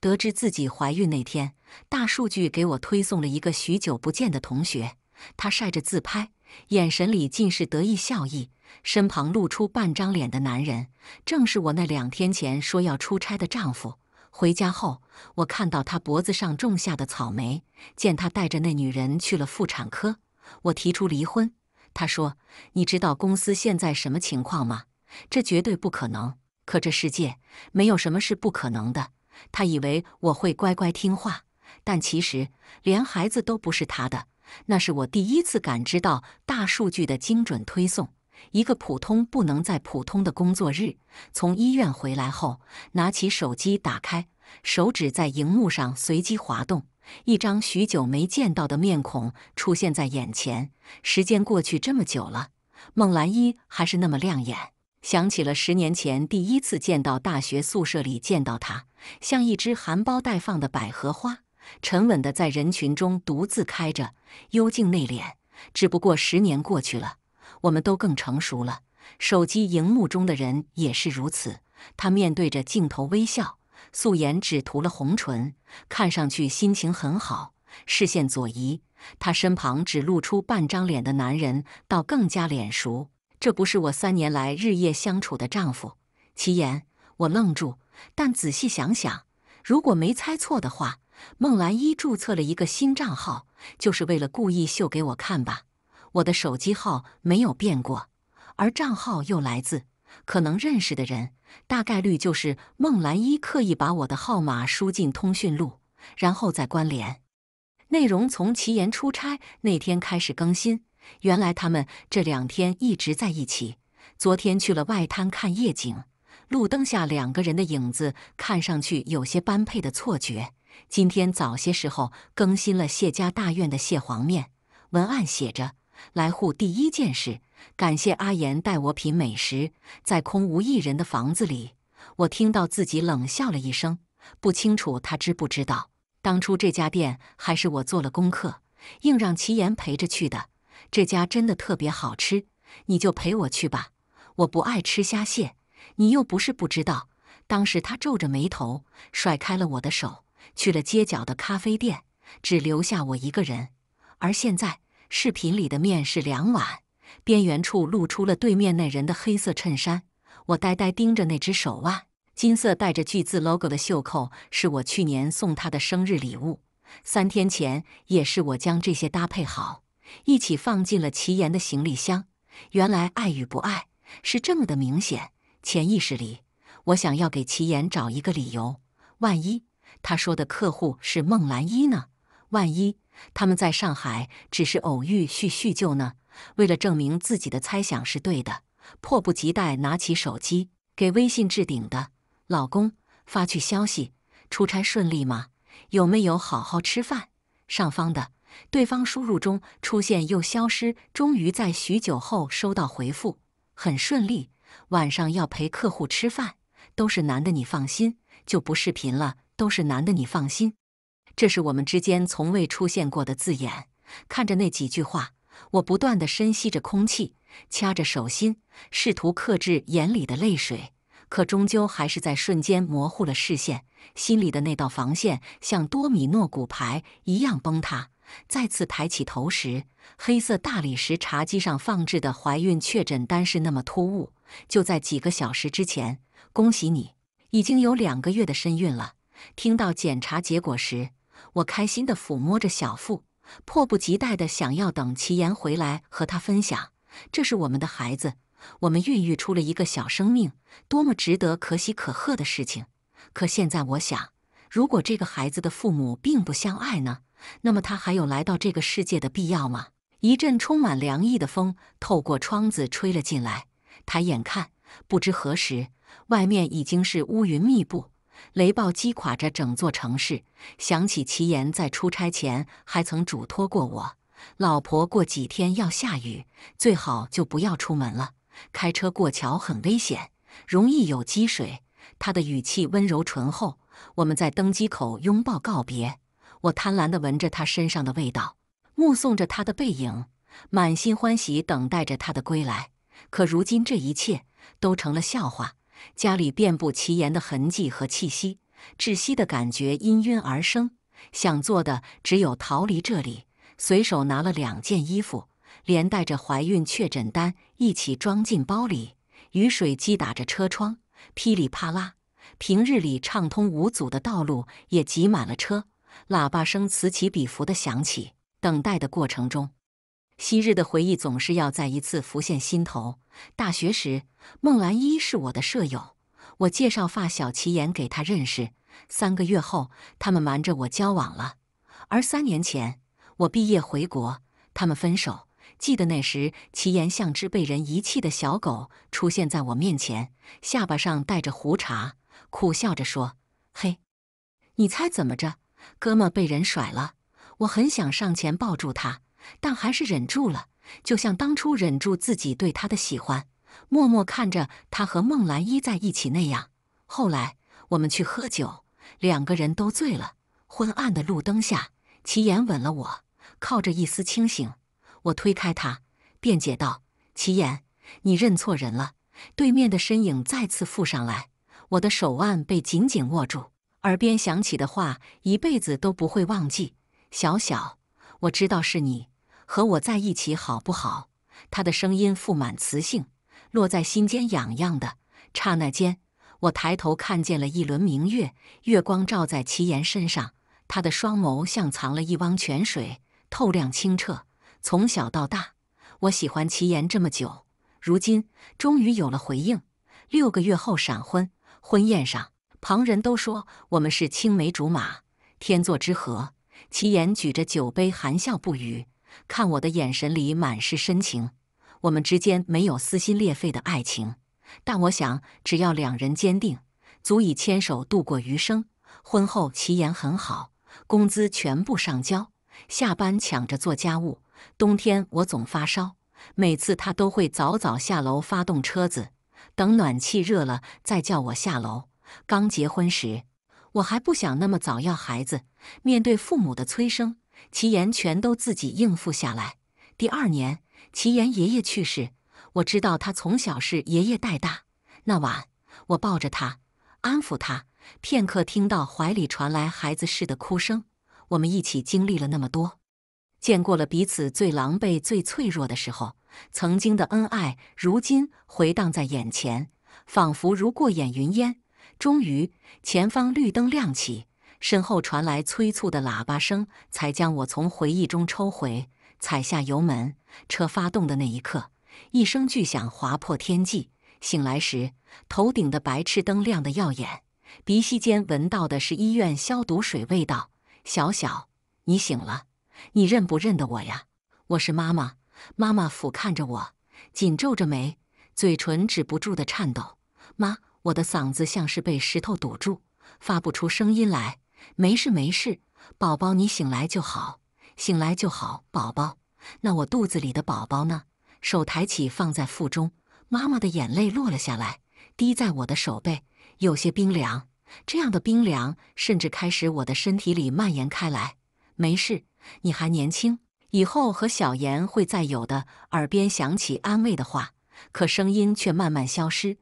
得知自己怀孕那天，大数据给我推送了一个许久不见的同学。他晒着自拍，眼神里尽是得意笑意。身旁露出半张脸的男人，正是我那两天前说要出差的丈夫。回家后，我看到他脖子上种下的草莓，见他带着那女人去了妇产科。我提出离婚，他说：“你知道公司现在什么情况吗？这绝对不可能。可这世界没有什么是不可能的。”他以为我会乖乖听话，但其实连孩子都不是他的。那是我第一次感知到大数据的精准推送。一个普通不能再普通的工作日，从医院回来后，拿起手机，打开，手指在荧幕上随机滑动，一张许久没见到的面孔出现在眼前。时间过去这么久了，孟兰依还是那么亮眼。想起了十年前第一次见到大学宿舍里见到他，像一只含苞待放的百合花，沉稳的在人群中独自开着，幽静内敛。只不过十年过去了，我们都更成熟了。手机荧幕中的人也是如此。他面对着镜头微笑，素颜只涂了红唇，看上去心情很好。视线左移，他身旁只露出半张脸的男人，倒更加脸熟。这不是我三年来日夜相处的丈夫，齐岩。我愣住，但仔细想想，如果没猜错的话，孟兰依注册了一个新账号，就是为了故意秀给我看吧？我的手机号没有变过，而账号又来自可能认识的人，大概率就是孟兰依刻意把我的号码输进通讯录，然后再关联。内容从齐岩出差那天开始更新。原来他们这两天一直在一起。昨天去了外滩看夜景，路灯下两个人的影子看上去有些般配的错觉。今天早些时候更新了谢家大院的蟹黄面，文案写着：“来沪第一件事，感谢阿言带我品美食。”在空无一人的房子里，我听到自己冷笑了一声，不清楚他知不知道。当初这家店还是我做了功课，硬让齐言陪着去的。这家真的特别好吃，你就陪我去吧。我不爱吃虾蟹，你又不是不知道。当时他皱着眉头，甩开了我的手，去了街角的咖啡店，只留下我一个人。而现在，视频里的面是两碗，边缘处露出了对面那人的黑色衬衫。我呆呆盯着那只手腕，金色带着巨字 logo 的袖扣是我去年送他的生日礼物，三天前也是我将这些搭配好。一起放进了齐岩的行李箱。原来爱与不爱是这么的明显。潜意识里，我想要给齐岩找一个理由。万一他说的客户是孟兰依呢？万一他们在上海只是偶遇叙叙旧呢？为了证明自己的猜想是对的，迫不及待拿起手机给微信置顶的老公发去消息：“出差顺利吗？有没有好好吃饭？”上方的。对方输入中出现又消失，终于在许久后收到回复，很顺利。晚上要陪客户吃饭，都是男的，你放心，就不视频了，都是男的，你放心。这是我们之间从未出现过的字眼。看着那几句话，我不断的深吸着空气，掐着手心，试图克制眼里的泪水，可终究还是在瞬间模糊了视线，心里的那道防线像多米诺骨牌一样崩塌。再次抬起头时，黑色大理石茶几上放置的怀孕确诊单是那么突兀。就在几个小时之前，恭喜你，已经有两个月的身孕了。听到检查结果时，我开心地抚摸着小腹，迫不及待地想要等齐岩回来和他分享。这是我们的孩子，我们孕育出了一个小生命，多么值得可喜可贺的事情。可现在，我想，如果这个孩子的父母并不相爱呢？那么他还有来到这个世界的必要吗？一阵充满凉意的风透过窗子吹了进来。抬眼看，不知何时，外面已经是乌云密布，雷暴击垮着整座城市。想起齐岩在出差前还曾嘱托过我：“老婆，过几天要下雨，最好就不要出门了。开车过桥很危险，容易有积水。”他的语气温柔醇厚。我们在登机口拥抱告别。我贪婪地闻着他身上的味道，目送着他的背影，满心欢喜等待着他的归来。可如今这一切都成了笑话，家里遍布奇岩的痕迹和气息，窒息的感觉氤氲而生。想做的只有逃离这里。随手拿了两件衣服，连带着怀孕确诊单一起装进包里。雨水击打着车窗，噼里啪啦。平日里畅通无阻的道路也挤满了车。喇叭声此起彼伏地响起，等待的过程中，昔日的回忆总是要再一次浮现心头。大学时，孟兰一是我的舍友，我介绍发小齐岩给她认识。三个月后，他们瞒着我交往了。而三年前，我毕业回国，他们分手。记得那时，齐岩像只被人遗弃的小狗出现在我面前，下巴上带着胡茬，苦笑着说：“嘿，你猜怎么着？”哥们被人甩了，我很想上前抱住他，但还是忍住了，就像当初忍住自己对他的喜欢，默默看着他和孟兰依在一起那样。后来我们去喝酒，两个人都醉了，昏暗的路灯下，齐言吻了我，靠着一丝清醒，我推开他，辩解道：“齐言，你认错人了。”对面的身影再次附上来，我的手腕被紧紧握住。耳边响起的话，一辈子都不会忘记。小小，我知道是你，和我在一起好不好？他的声音富满磁性，落在心间痒痒的。刹那间，我抬头看见了一轮明月，月光照在齐言身上，他的双眸像藏了一汪泉水，透亮清澈。从小到大，我喜欢齐言这么久，如今终于有了回应。六个月后闪婚，婚宴上。旁人都说我们是青梅竹马，天作之合。齐岩举着酒杯，含笑不语，看我的眼神里满是深情。我们之间没有撕心裂肺的爱情，但我想，只要两人坚定，足以牵手度过余生。婚后，齐岩很好，工资全部上交，下班抢着做家务。冬天我总发烧，每次他都会早早下楼发动车子，等暖气热了再叫我下楼。刚结婚时，我还不想那么早要孩子。面对父母的催生，齐岩全都自己应付下来。第二年，齐岩爷爷去世，我知道他从小是爷爷带大。那晚，我抱着他，安抚他片刻，听到怀里传来孩子似的哭声。我们一起经历了那么多，见过了彼此最狼狈、最脆弱的时候。曾经的恩爱，如今回荡在眼前，仿佛如过眼云烟。终于，前方绿灯亮起，身后传来催促的喇叭声，才将我从回忆中抽回，踩下油门。车发动的那一刻，一声巨响划破天际。醒来时，头顶的白炽灯亮得耀眼，鼻息间闻到的是医院消毒水味道。小小，你醒了，你认不认得我呀？我是妈妈。妈妈俯瞰着我，紧皱着眉，嘴唇止不住的颤抖。妈。我的嗓子像是被石头堵住，发不出声音来。没事，没事，宝宝，你醒来就好，醒来就好。宝宝，那我肚子里的宝宝呢？手抬起放在腹中，妈妈的眼泪落了下来，滴在我的手背，有些冰凉。这样的冰凉甚至开始我的身体里蔓延开来。没事，你还年轻，以后和小妍会再有的。耳边响起安慰的话，可声音却慢慢消失。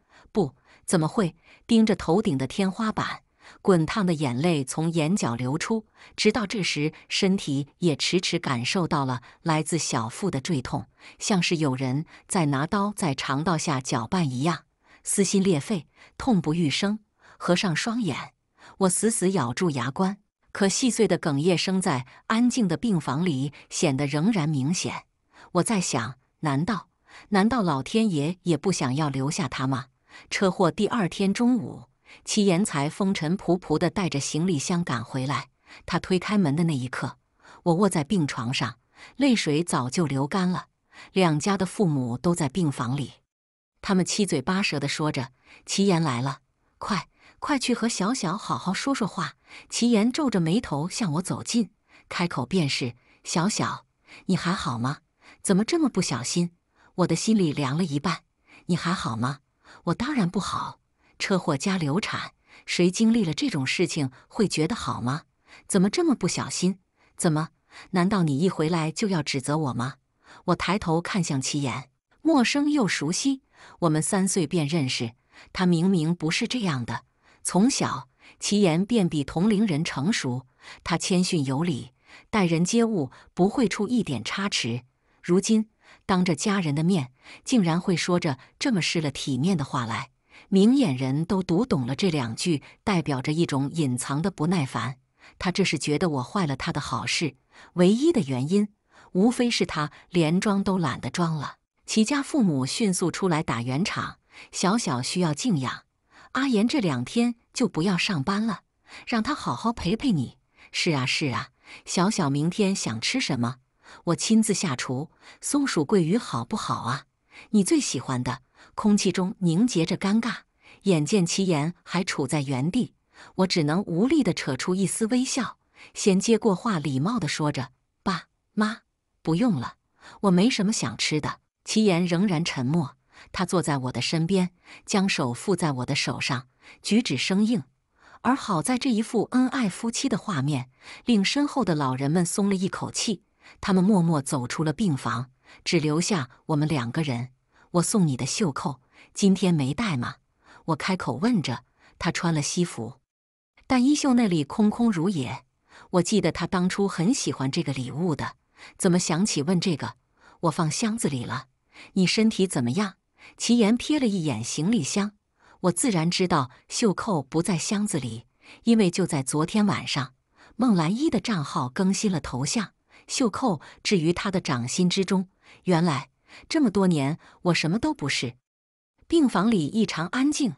怎么会盯着头顶的天花板？滚烫的眼泪从眼角流出，直到这时，身体也迟迟感受到了来自小腹的坠痛，像是有人在拿刀在肠道下搅拌一样，撕心裂肺，痛不欲生。合上双眼，我死死咬住牙关，可细碎的哽咽声在安静的病房里显得仍然明显。我在想：难道，难道老天爷也不想要留下他吗？车祸第二天中午，齐岩才风尘仆仆地带着行李箱赶回来。他推开门的那一刻，我卧在病床上，泪水早就流干了。两家的父母都在病房里，他们七嘴八舌地说着：“齐岩来了，快快去和小小好好说说话。”齐岩皱着眉头向我走近，开口便是：“小小，你还好吗？怎么这么不小心？”我的心里凉了一半。你还好吗？我当然不好，车祸加流产，谁经历了这种事情会觉得好吗？怎么这么不小心？怎么？难道你一回来就要指责我吗？我抬头看向齐言，陌生又熟悉。我们三岁便认识，他明明不是这样的。从小，齐言便比同龄人成熟，他谦逊有礼，待人接物不会出一点差池。如今。当着家人的面，竟然会说着这么失了体面的话来，明眼人都读懂了这两句，代表着一种隐藏的不耐烦。他这是觉得我坏了他的好事，唯一的原因，无非是他连装都懒得装了。齐家父母迅速出来打圆场：“小小需要静养，阿言这两天就不要上班了，让他好好陪陪你。”“是啊，是啊。”“小小明天想吃什么？”我亲自下厨，松鼠桂鱼好不好啊？你最喜欢的。空气中凝结着尴尬，眼见齐言还处在原地，我只能无力的扯出一丝微笑，先接过话，礼貌的说着：“爸妈，不用了，我没什么想吃的。”齐言仍然沉默，他坐在我的身边，将手附在我的手上，举止生硬。而好在这一副恩爱夫妻的画面，令身后的老人们松了一口气。他们默默走出了病房，只留下我们两个人。我送你的袖扣，今天没带吗？我开口问着。他穿了西服，但衣袖那里空空如也。我记得他当初很喜欢这个礼物的，怎么想起问这个？我放箱子里了。你身体怎么样？齐岩瞥了一眼行李箱，我自然知道袖扣不在箱子里，因为就在昨天晚上，孟兰依的账号更新了头像。袖扣置于他的掌心之中。原来这么多年，我什么都不是。病房里异常安静。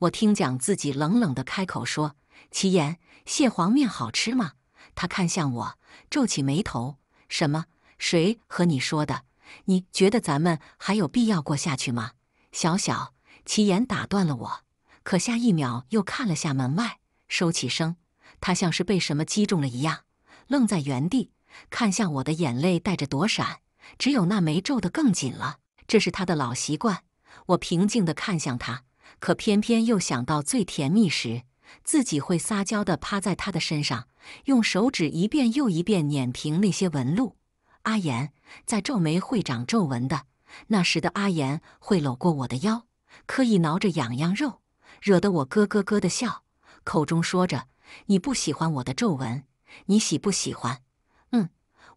我听讲，自己冷冷的开口说：“齐言，蟹黄面好吃吗？”他看向我，皱起眉头：“什么？谁和你说的？你觉得咱们还有必要过下去吗？”小小齐言打断了我，可下一秒又看了下门外，收起声。他像是被什么击中了一样，愣在原地。看向我的眼泪带着躲闪，只有那眉皱得更紧了。这是他的老习惯。我平静地看向他，可偏偏又想到最甜蜜时，自己会撒娇地趴在他的身上，用手指一遍又一遍碾平那些纹路。阿言，在皱眉会长皱纹的。那时的阿言会搂过我的腰，刻意挠着痒痒肉，惹得我咯咯咯地笑，口中说着：“你不喜欢我的皱纹，你喜不喜欢？”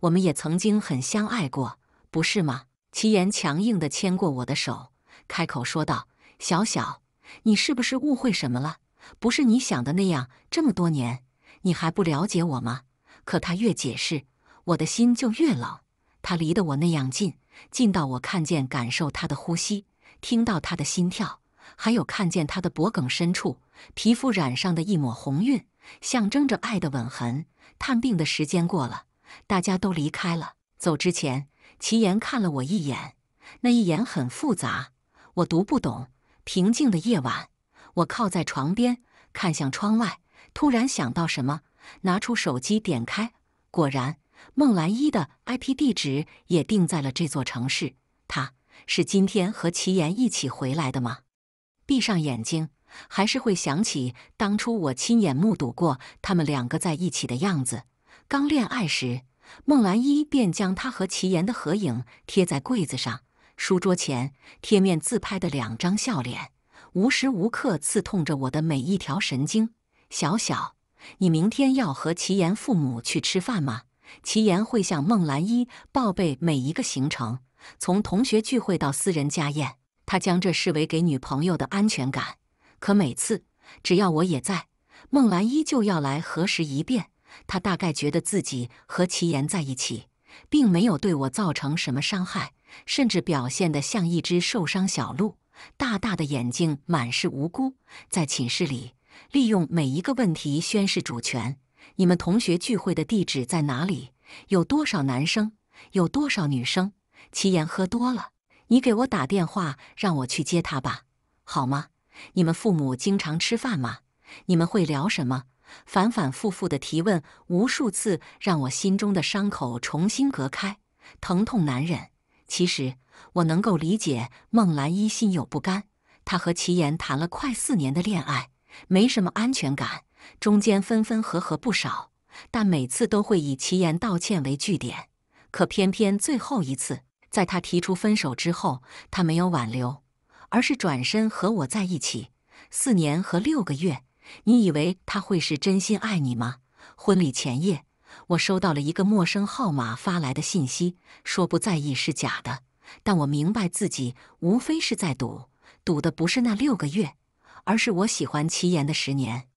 我们也曾经很相爱过，不是吗？齐言强硬地牵过我的手，开口说道：“小小，你是不是误会什么了？不是你想的那样。这么多年，你还不了解我吗？”可他越解释，我的心就越冷。他离得我那样近，近到我看见、感受他的呼吸，听到他的心跳，还有看见他的脖颈深处皮肤染上的一抹红晕，象征着爱的吻痕。探病的时间过了。大家都离开了，走之前，齐岩看了我一眼，那一眼很复杂，我读不懂。平静的夜晚，我靠在床边，看向窗外，突然想到什么，拿出手机点开，果然，孟兰依的 IP 地址也定在了这座城市。他是今天和齐岩一起回来的吗？闭上眼睛，还是会想起当初我亲眼目睹过他们两个在一起的样子。刚恋爱时，孟兰一便将他和齐岩的合影贴在柜子上、书桌前，贴面自拍的两张笑脸，无时无刻刺痛着我的每一条神经。小小，你明天要和齐岩父母去吃饭吗？齐岩会向孟兰一报备每一个行程，从同学聚会到私人家宴，他将这视为给女朋友的安全感。可每次，只要我也在，孟兰一就要来核实一遍。他大概觉得自己和齐岩在一起，并没有对我造成什么伤害，甚至表现得像一只受伤小鹿，大大的眼睛满是无辜。在寝室里，利用每一个问题宣示主权：你们同学聚会的地址在哪里？有多少男生？有多少女生？齐岩喝多了，你给我打电话让我去接他吧，好吗？你们父母经常吃饭吗？你们会聊什么？反反复复的提问，无数次让我心中的伤口重新隔开，疼痛难忍。其实我能够理解孟兰依心有不甘，她和齐岩谈了快四年的恋爱，没什么安全感，中间分分合合不少，但每次都会以齐岩道歉为据点。可偏偏最后一次，在他提出分手之后，他没有挽留，而是转身和我在一起，四年和六个月。你以为他会是真心爱你吗？婚礼前夜，我收到了一个陌生号码发来的信息，说不在意是假的，但我明白自己无非是在赌，赌的不是那六个月，而是我喜欢齐岩的十年。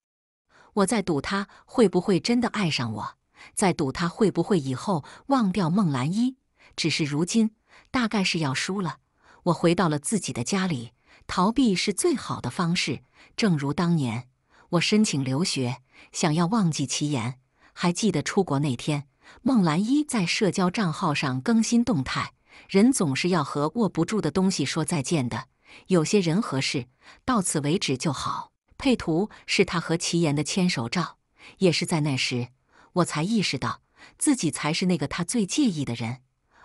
我在赌他会不会真的爱上我，在赌他会不会以后忘掉孟兰依。只是如今，大概是要输了。我回到了自己的家里，逃避是最好的方式，正如当年。我申请留学，想要忘记齐岩。还记得出国那天，孟兰依在社交账号上更新动态：“人总是要和握不住的东西说再见的，有些人和事到此为止就好。”配图是他和齐岩的牵手照。也是在那时，我才意识到自己才是那个他最介意的人。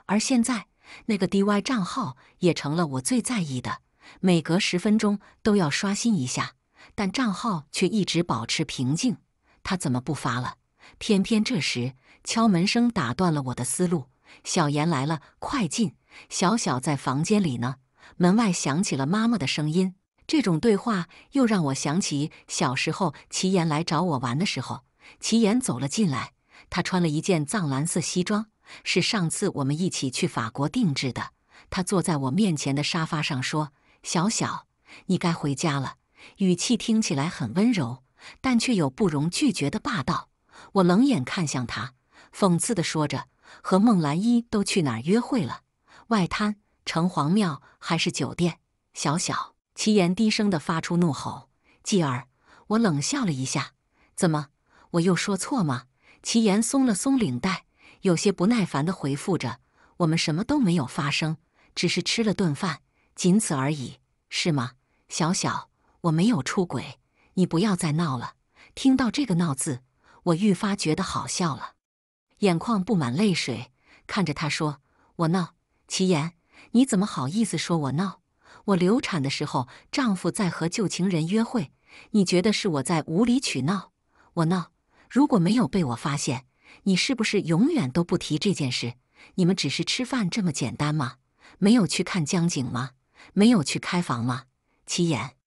而现在，那个 DY 账号也成了我最在意的，每隔十分钟都要刷新一下。但账号却一直保持平静，他怎么不发了？偏偏这时敲门声打断了我的思路。小严来了，快进！小小在房间里呢。门外响起了妈妈的声音。这种对话又让我想起小时候齐岩来找我玩的时候。齐岩走了进来，他穿了一件藏蓝色西装，是上次我们一起去法国定制的。他坐在我面前的沙发上，说：“小小，你该回家了。”语气听起来很温柔，但却有不容拒绝的霸道。我冷眼看向他，讽刺地说着：“和孟兰依都去哪儿约会了？外滩、城隍庙还是酒店？”小小齐岩低声地发出怒吼，继而我冷笑了一下：“怎么，我又说错吗？”齐岩松了松领带，有些不耐烦地回复着：“我们什么都没有发生，只是吃了顿饭，仅此而已，是吗，小小？”我没有出轨，你不要再闹了。听到这个“闹”字，我愈发觉得好笑了，眼眶布满泪水，看着他说：“我闹，齐岩，你怎么好意思说我闹？我流产的时候，丈夫在和旧情人约会，你觉得是我在无理取闹？我闹，如果没有被我发现，你是不是永远都不提这件事？你们只是吃饭这么简单吗？没有去看江景吗？没有去开房吗？齐岩。”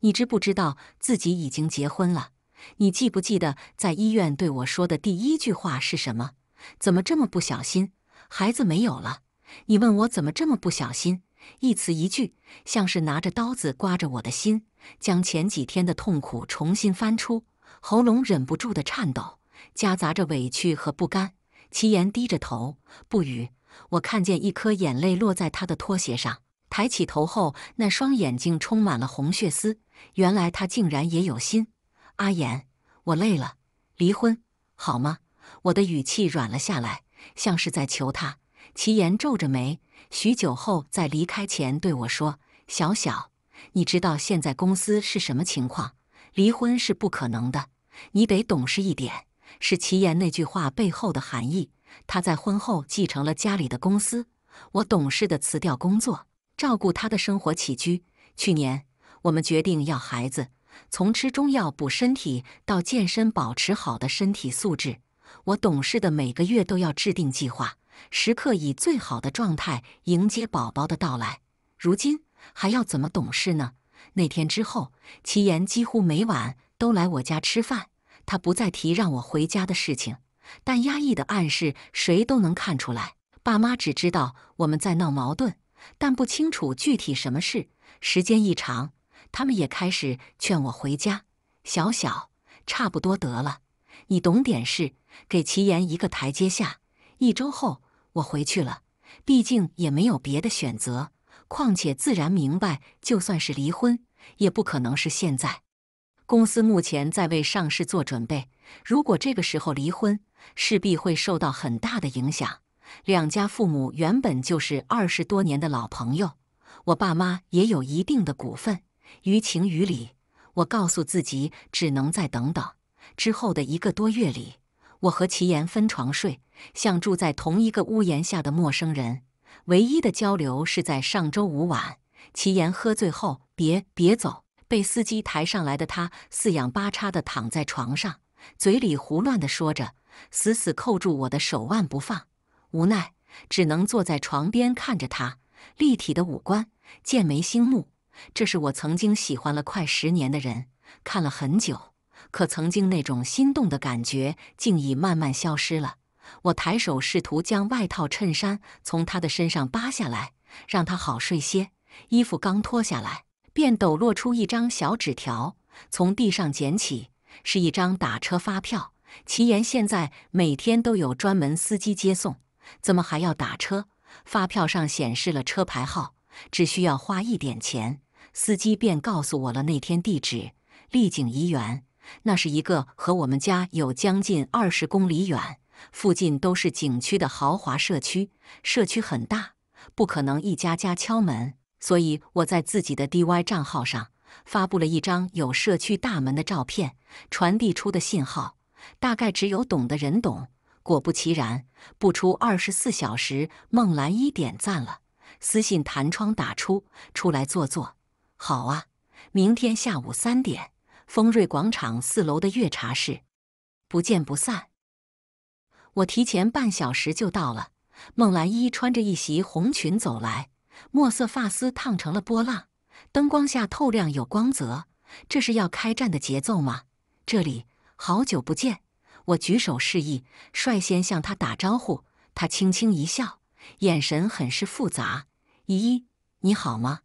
你知不知道自己已经结婚了？你记不记得在医院对我说的第一句话是什么？怎么这么不小心？孩子没有了。你问我怎么这么不小心？一词一句，像是拿着刀子刮着我的心，将前几天的痛苦重新翻出，喉咙忍不住的颤抖，夹杂着委屈和不甘。齐言低着头不语，我看见一颗眼泪落在他的拖鞋上，抬起头后，那双眼睛充满了红血丝。原来他竟然也有心。阿言，我累了，离婚好吗？我的语气软了下来，像是在求他。齐言皱着眉，许久后在离开前对我说：“小小，你知道现在公司是什么情况？离婚是不可能的，你得懂事一点。”是齐言那句话背后的含义。他在婚后继承了家里的公司，我懂事的辞掉工作，照顾他的生活起居。去年。我们决定要孩子，从吃中药补身体到健身，保持好的身体素质。我懂事的每个月都要制定计划，时刻以最好的状态迎接宝宝的到来。如今还要怎么懂事呢？那天之后，齐岩几乎每晚都来我家吃饭，他不再提让我回家的事情，但压抑的暗示谁都能看出来。爸妈只知道我们在闹矛盾，但不清楚具体什么事。时间一长。他们也开始劝我回家，小小差不多得了，你懂点事，给齐岩一个台阶下。一周后我回去了，毕竟也没有别的选择。况且自然明白，就算是离婚，也不可能是现在。公司目前在为上市做准备，如果这个时候离婚，势必会受到很大的影响。两家父母原本就是二十多年的老朋友，我爸妈也有一定的股份。于情于理，我告诉自己只能再等等。之后的一个多月里，我和齐岩分床睡，像住在同一个屋檐下的陌生人。唯一的交流是在上周五晚，齐岩喝醉后，别别走，被司机抬上来的他四仰八叉地躺在床上，嘴里胡乱地说着，死死扣住我的手腕不放。无奈，只能坐在床边看着他，立体的五官，剑眉星目。这是我曾经喜欢了快十年的人，看了很久，可曾经那种心动的感觉竟已慢慢消失了。我抬手试图将外套、衬衫从他的身上扒下来，让他好睡些。衣服刚脱下来，便抖落出一张小纸条，从地上捡起，是一张打车发票。齐言现在每天都有专门司机接送，怎么还要打车？发票上显示了车牌号，只需要花一点钱。司机便告诉我了那天地址：丽景怡园。那是一个和我们家有将近二十公里远，附近都是景区的豪华社区。社区很大，不可能一家家敲门，所以我在自己的 DY 账号上发布了一张有社区大门的照片，传递出的信号大概只有懂的人懂。果不其然，不出二十四小时，孟兰一点赞了，私信弹窗打出：“出来坐坐。”好啊，明天下午三点，丰瑞广场四楼的月茶室，不见不散。我提前半小时就到了。孟兰衣穿着一袭红裙走来，墨色发丝烫成了波浪，灯光下透亮有光泽。这是要开战的节奏吗？这里好久不见，我举手示意，率先向他打招呼。他轻轻一笑，眼神很是复杂。咦，你好吗？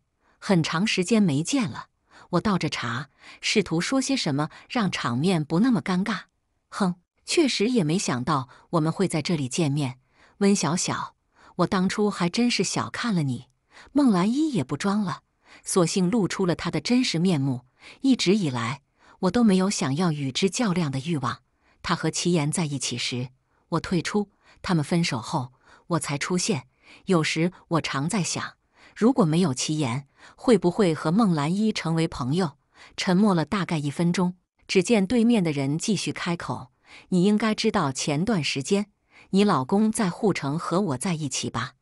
很长时间没见了，我倒着茶，试图说些什么让场面不那么尴尬。哼，确实也没想到我们会在这里见面。温小小，我当初还真是小看了你。孟兰依也不装了，索性露出了他的真实面目。一直以来，我都没有想要与之较量的欲望。他和齐岩在一起时，我退出；他们分手后，我才出现。有时我常在想，如果没有齐岩，会不会和孟兰依成为朋友？沉默了大概一分钟，只见对面的人继续开口：“你应该知道前段时间你老公在护城和我在一起吧？”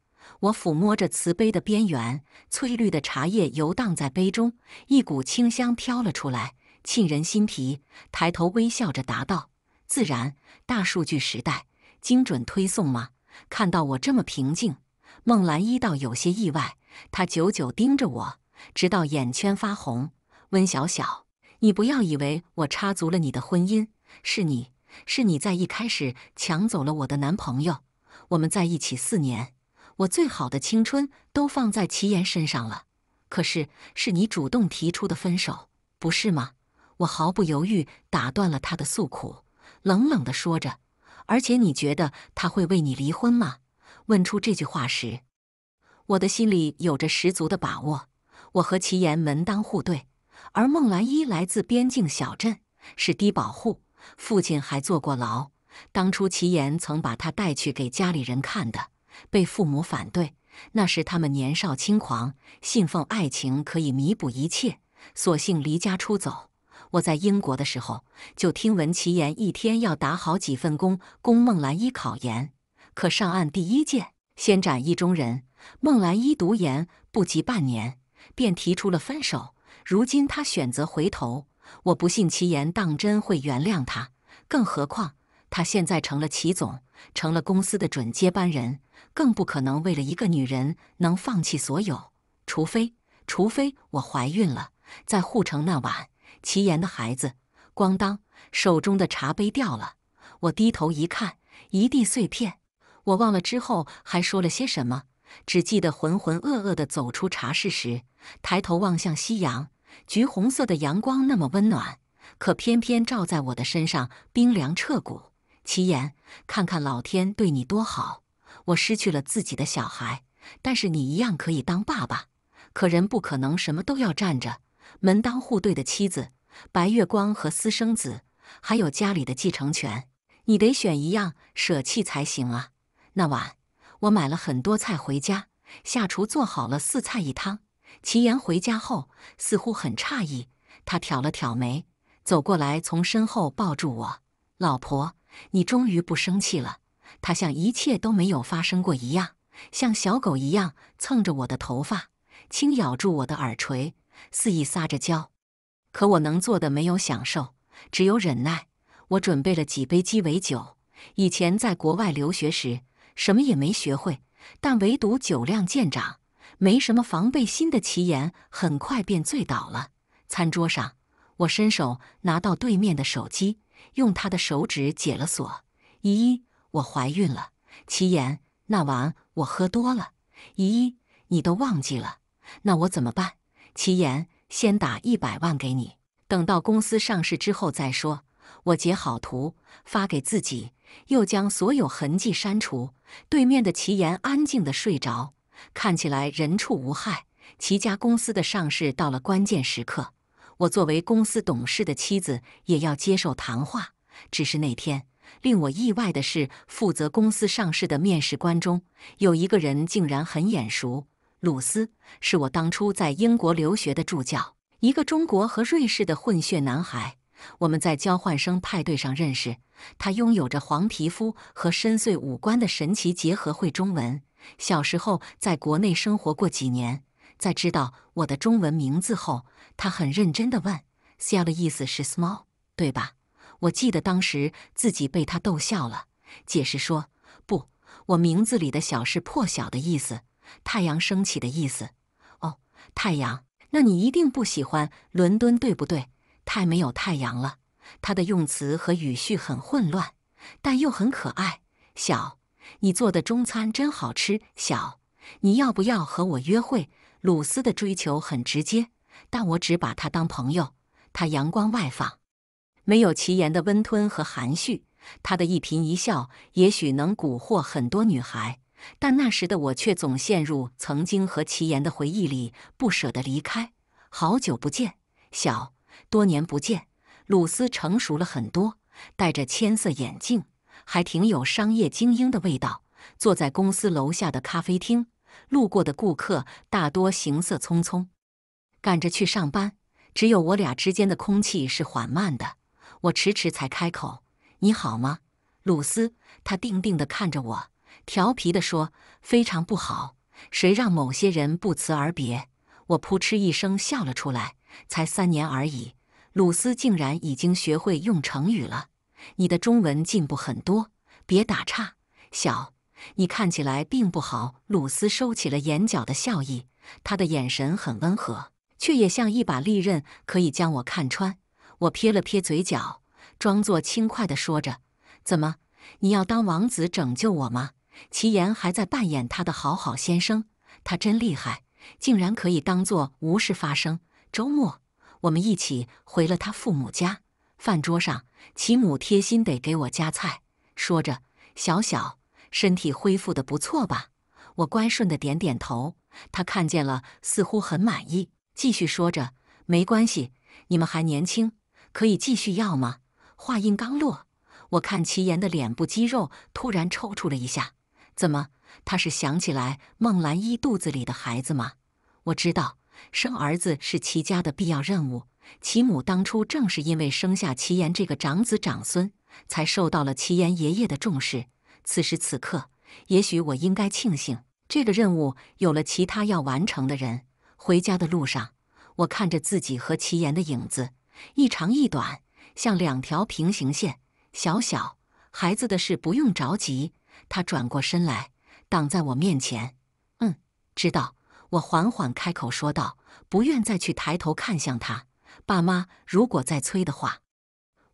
我抚摸着瓷杯的边缘，翠绿的茶叶游荡在杯中，一股清香飘了出来，沁人心脾。抬头微笑着答道：“自然，大数据时代，精准推送吗？”看到我这么平静，孟兰依倒有些意外。他久久盯着我，直到眼圈发红。温小小，你不要以为我插足了你的婚姻，是你，是你在一开始抢走了我的男朋友。我们在一起四年，我最好的青春都放在齐言身上了。可是，是你主动提出的分手，不是吗？我毫不犹豫打断了他的诉苦，冷冷地说着。而且，你觉得他会为你离婚吗？问出这句话时。我的心里有着十足的把握，我和齐岩门当户对，而孟兰依来自边境小镇，是低保户，父亲还坐过牢。当初齐岩曾把她带去给家里人看的，被父母反对。那时他们年少轻狂，信奉爱情可以弥补一切，索性离家出走。我在英国的时候就听闻齐岩一天要打好几份工供孟兰依考研，可上岸第一件先斩意中人。孟兰依读研不及半年，便提出了分手。如今她选择回头，我不信齐言当真会原谅她。更何况她现在成了齐总，成了公司的准接班人，更不可能为了一个女人能放弃所有。除非，除非我怀孕了。在护城那晚，齐言的孩子，咣当，手中的茶杯掉了。我低头一看，一地碎片。我忘了之后还说了些什么。只记得浑浑噩噩地走出茶室时，抬头望向夕阳，橘红色的阳光那么温暖，可偏偏照在我的身上，冰凉彻骨。齐言，看看老天对你多好，我失去了自己的小孩，但是你一样可以当爸爸。可人不可能什么都要占着，门当户对的妻子、白月光和私生子，还有家里的继承权，你得选一样舍弃才行啊。那晚。我买了很多菜回家，下厨做好了四菜一汤。齐岩回家后似乎很诧异，他挑了挑眉，走过来从身后抱住我：“老婆，你终于不生气了。”他像一切都没有发生过一样，像小狗一样蹭着我的头发，轻咬住我的耳垂，肆意撒着娇。可我能做的没有享受，只有忍耐。我准备了几杯鸡尾酒，以前在国外留学时。什么也没学会，但唯独酒量见长。没什么防备心的齐岩很快便醉倒了。餐桌上，我伸手拿到对面的手机，用他的手指解了锁。依，我怀孕了？齐岩，那晚我喝多了。依，你都忘记了？那我怎么办？齐岩，先打一百万给你，等到公司上市之后再说。我截好图发给自己。又将所有痕迹删除。对面的齐岩安静地睡着，看起来人畜无害。齐家公司的上市到了关键时刻，我作为公司董事的妻子也要接受谈话。只是那天令我意外的是，负责公司上市的面试官中有一个人竟然很眼熟——鲁斯，是我当初在英国留学的助教，一个中国和瑞士的混血男孩。我们在交换生派对上认识他，拥有着黄皮肤和深邃五官的神奇结合，会中文。小时候在国内生活过几年，在知道我的中文名字后，他很认真的问：“小的意思是 small，对吧？”我记得当时自己被他逗笑了，解释说：“不，我名字里的小是破晓的意思，太阳升起的意思。”哦，太阳，那你一定不喜欢伦敦，对不对？太没有太阳了，他的用词和语序很混乱，但又很可爱。小，你做的中餐真好吃。小，你要不要和我约会？鲁斯的追求很直接，但我只把他当朋友。他阳光外放，没有齐言的温吞和含蓄。他的一颦一笑，也许能蛊惑很多女孩，但那时的我却总陷入曾经和齐言的回忆里，不舍得离开。好久不见，小。多年不见，鲁斯成熟了很多，戴着千色眼镜，还挺有商业精英的味道。坐在公司楼下的咖啡厅，路过的顾客大多行色匆匆，赶着去上班。只有我俩之间的空气是缓慢的。我迟迟才开口：“你好吗，鲁斯？”他定定地看着我，调皮地说：“非常不好，谁让某些人不辞而别。”我扑哧一声笑了出来。才三年而已，鲁斯竟然已经学会用成语了。你的中文进步很多，别打岔。小，你看起来并不好。鲁斯收起了眼角的笑意，他的眼神很温和，却也像一把利刃，可以将我看穿。我撇了撇嘴角，装作轻快地说着：“怎么，你要当王子拯救我吗？”齐炎还在扮演他的好好先生，他真厉害，竟然可以当做无事发生。周末，我们一起回了他父母家。饭桌上，齐母贴心的给我夹菜，说着：“小小身体恢复的不错吧？”我乖顺的点点头。他看见了，似乎很满意，继续说着：“没关系，你们还年轻，可以继续要吗？”话音刚落，我看齐岩的脸部肌肉突然抽搐了一下。怎么？他是想起来孟兰依肚子里的孩子吗？我知道。生儿子是齐家的必要任务。齐母当初正是因为生下齐岩这个长子长孙，才受到了齐岩爷爷的重视。此时此刻，也许我应该庆幸这个任务有了其他要完成的人。回家的路上，我看着自己和齐岩的影子，一长一短，像两条平行线。小小孩子的事不用着急。他转过身来，挡在我面前。嗯，知道。我缓缓开口说道，不愿再去抬头看向他。爸妈如果再催的话，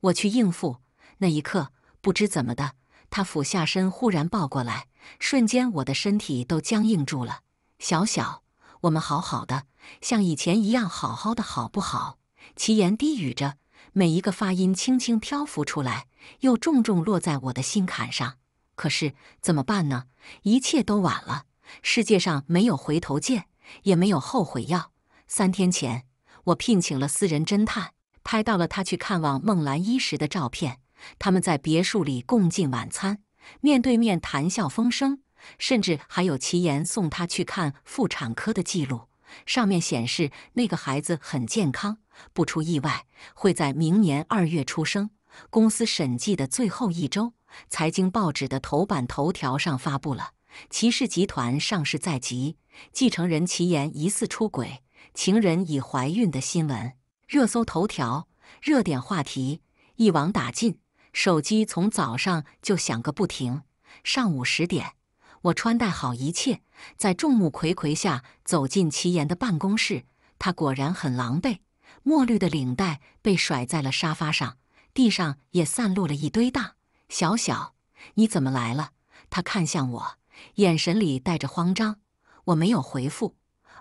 我去应付。那一刻，不知怎么的，他俯下身，忽然抱过来，瞬间我的身体都僵硬住了。小小，我们好好的，像以前一样好好的，好不好？其言低语着，每一个发音轻轻漂浮出来，又重重落在我的心坎上。可是怎么办呢？一切都晚了。世界上没有回头箭，也没有后悔药。三天前，我聘请了私人侦探，拍到了他去看望孟兰依时的照片。他们在别墅里共进晚餐，面对面谈笑风生，甚至还有齐言送他去看妇产科的记录，上面显示那个孩子很健康，不出意外会在明年二月出生。公司审计的最后一周，财经报纸的头版头条上发布了。齐氏集团上市在即，继承人齐岩疑似出轨，情人已怀孕的新闻，热搜头条，热点话题一网打尽。手机从早上就响个不停。上午十点，我穿戴好一切，在众目睽睽下走进齐岩的办公室。他果然很狼狈，墨绿的领带被甩在了沙发上，地上也散落了一堆。大小小，你怎么来了？他看向我。眼神里带着慌张，我没有回复，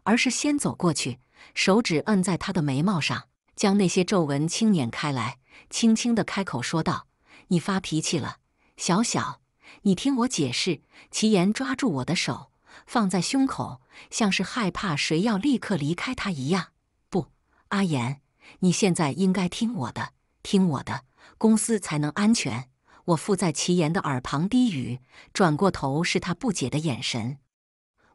而是先走过去，手指摁在他的眉毛上，将那些皱纹轻碾开来，轻轻地开口说道：“你发脾气了，小小，你听我解释。”齐言抓住我的手，放在胸口，像是害怕谁要立刻离开他一样。不，阿言，你现在应该听我的，听我的，公司才能安全。我附在齐岩的耳旁低语，转过头是他不解的眼神。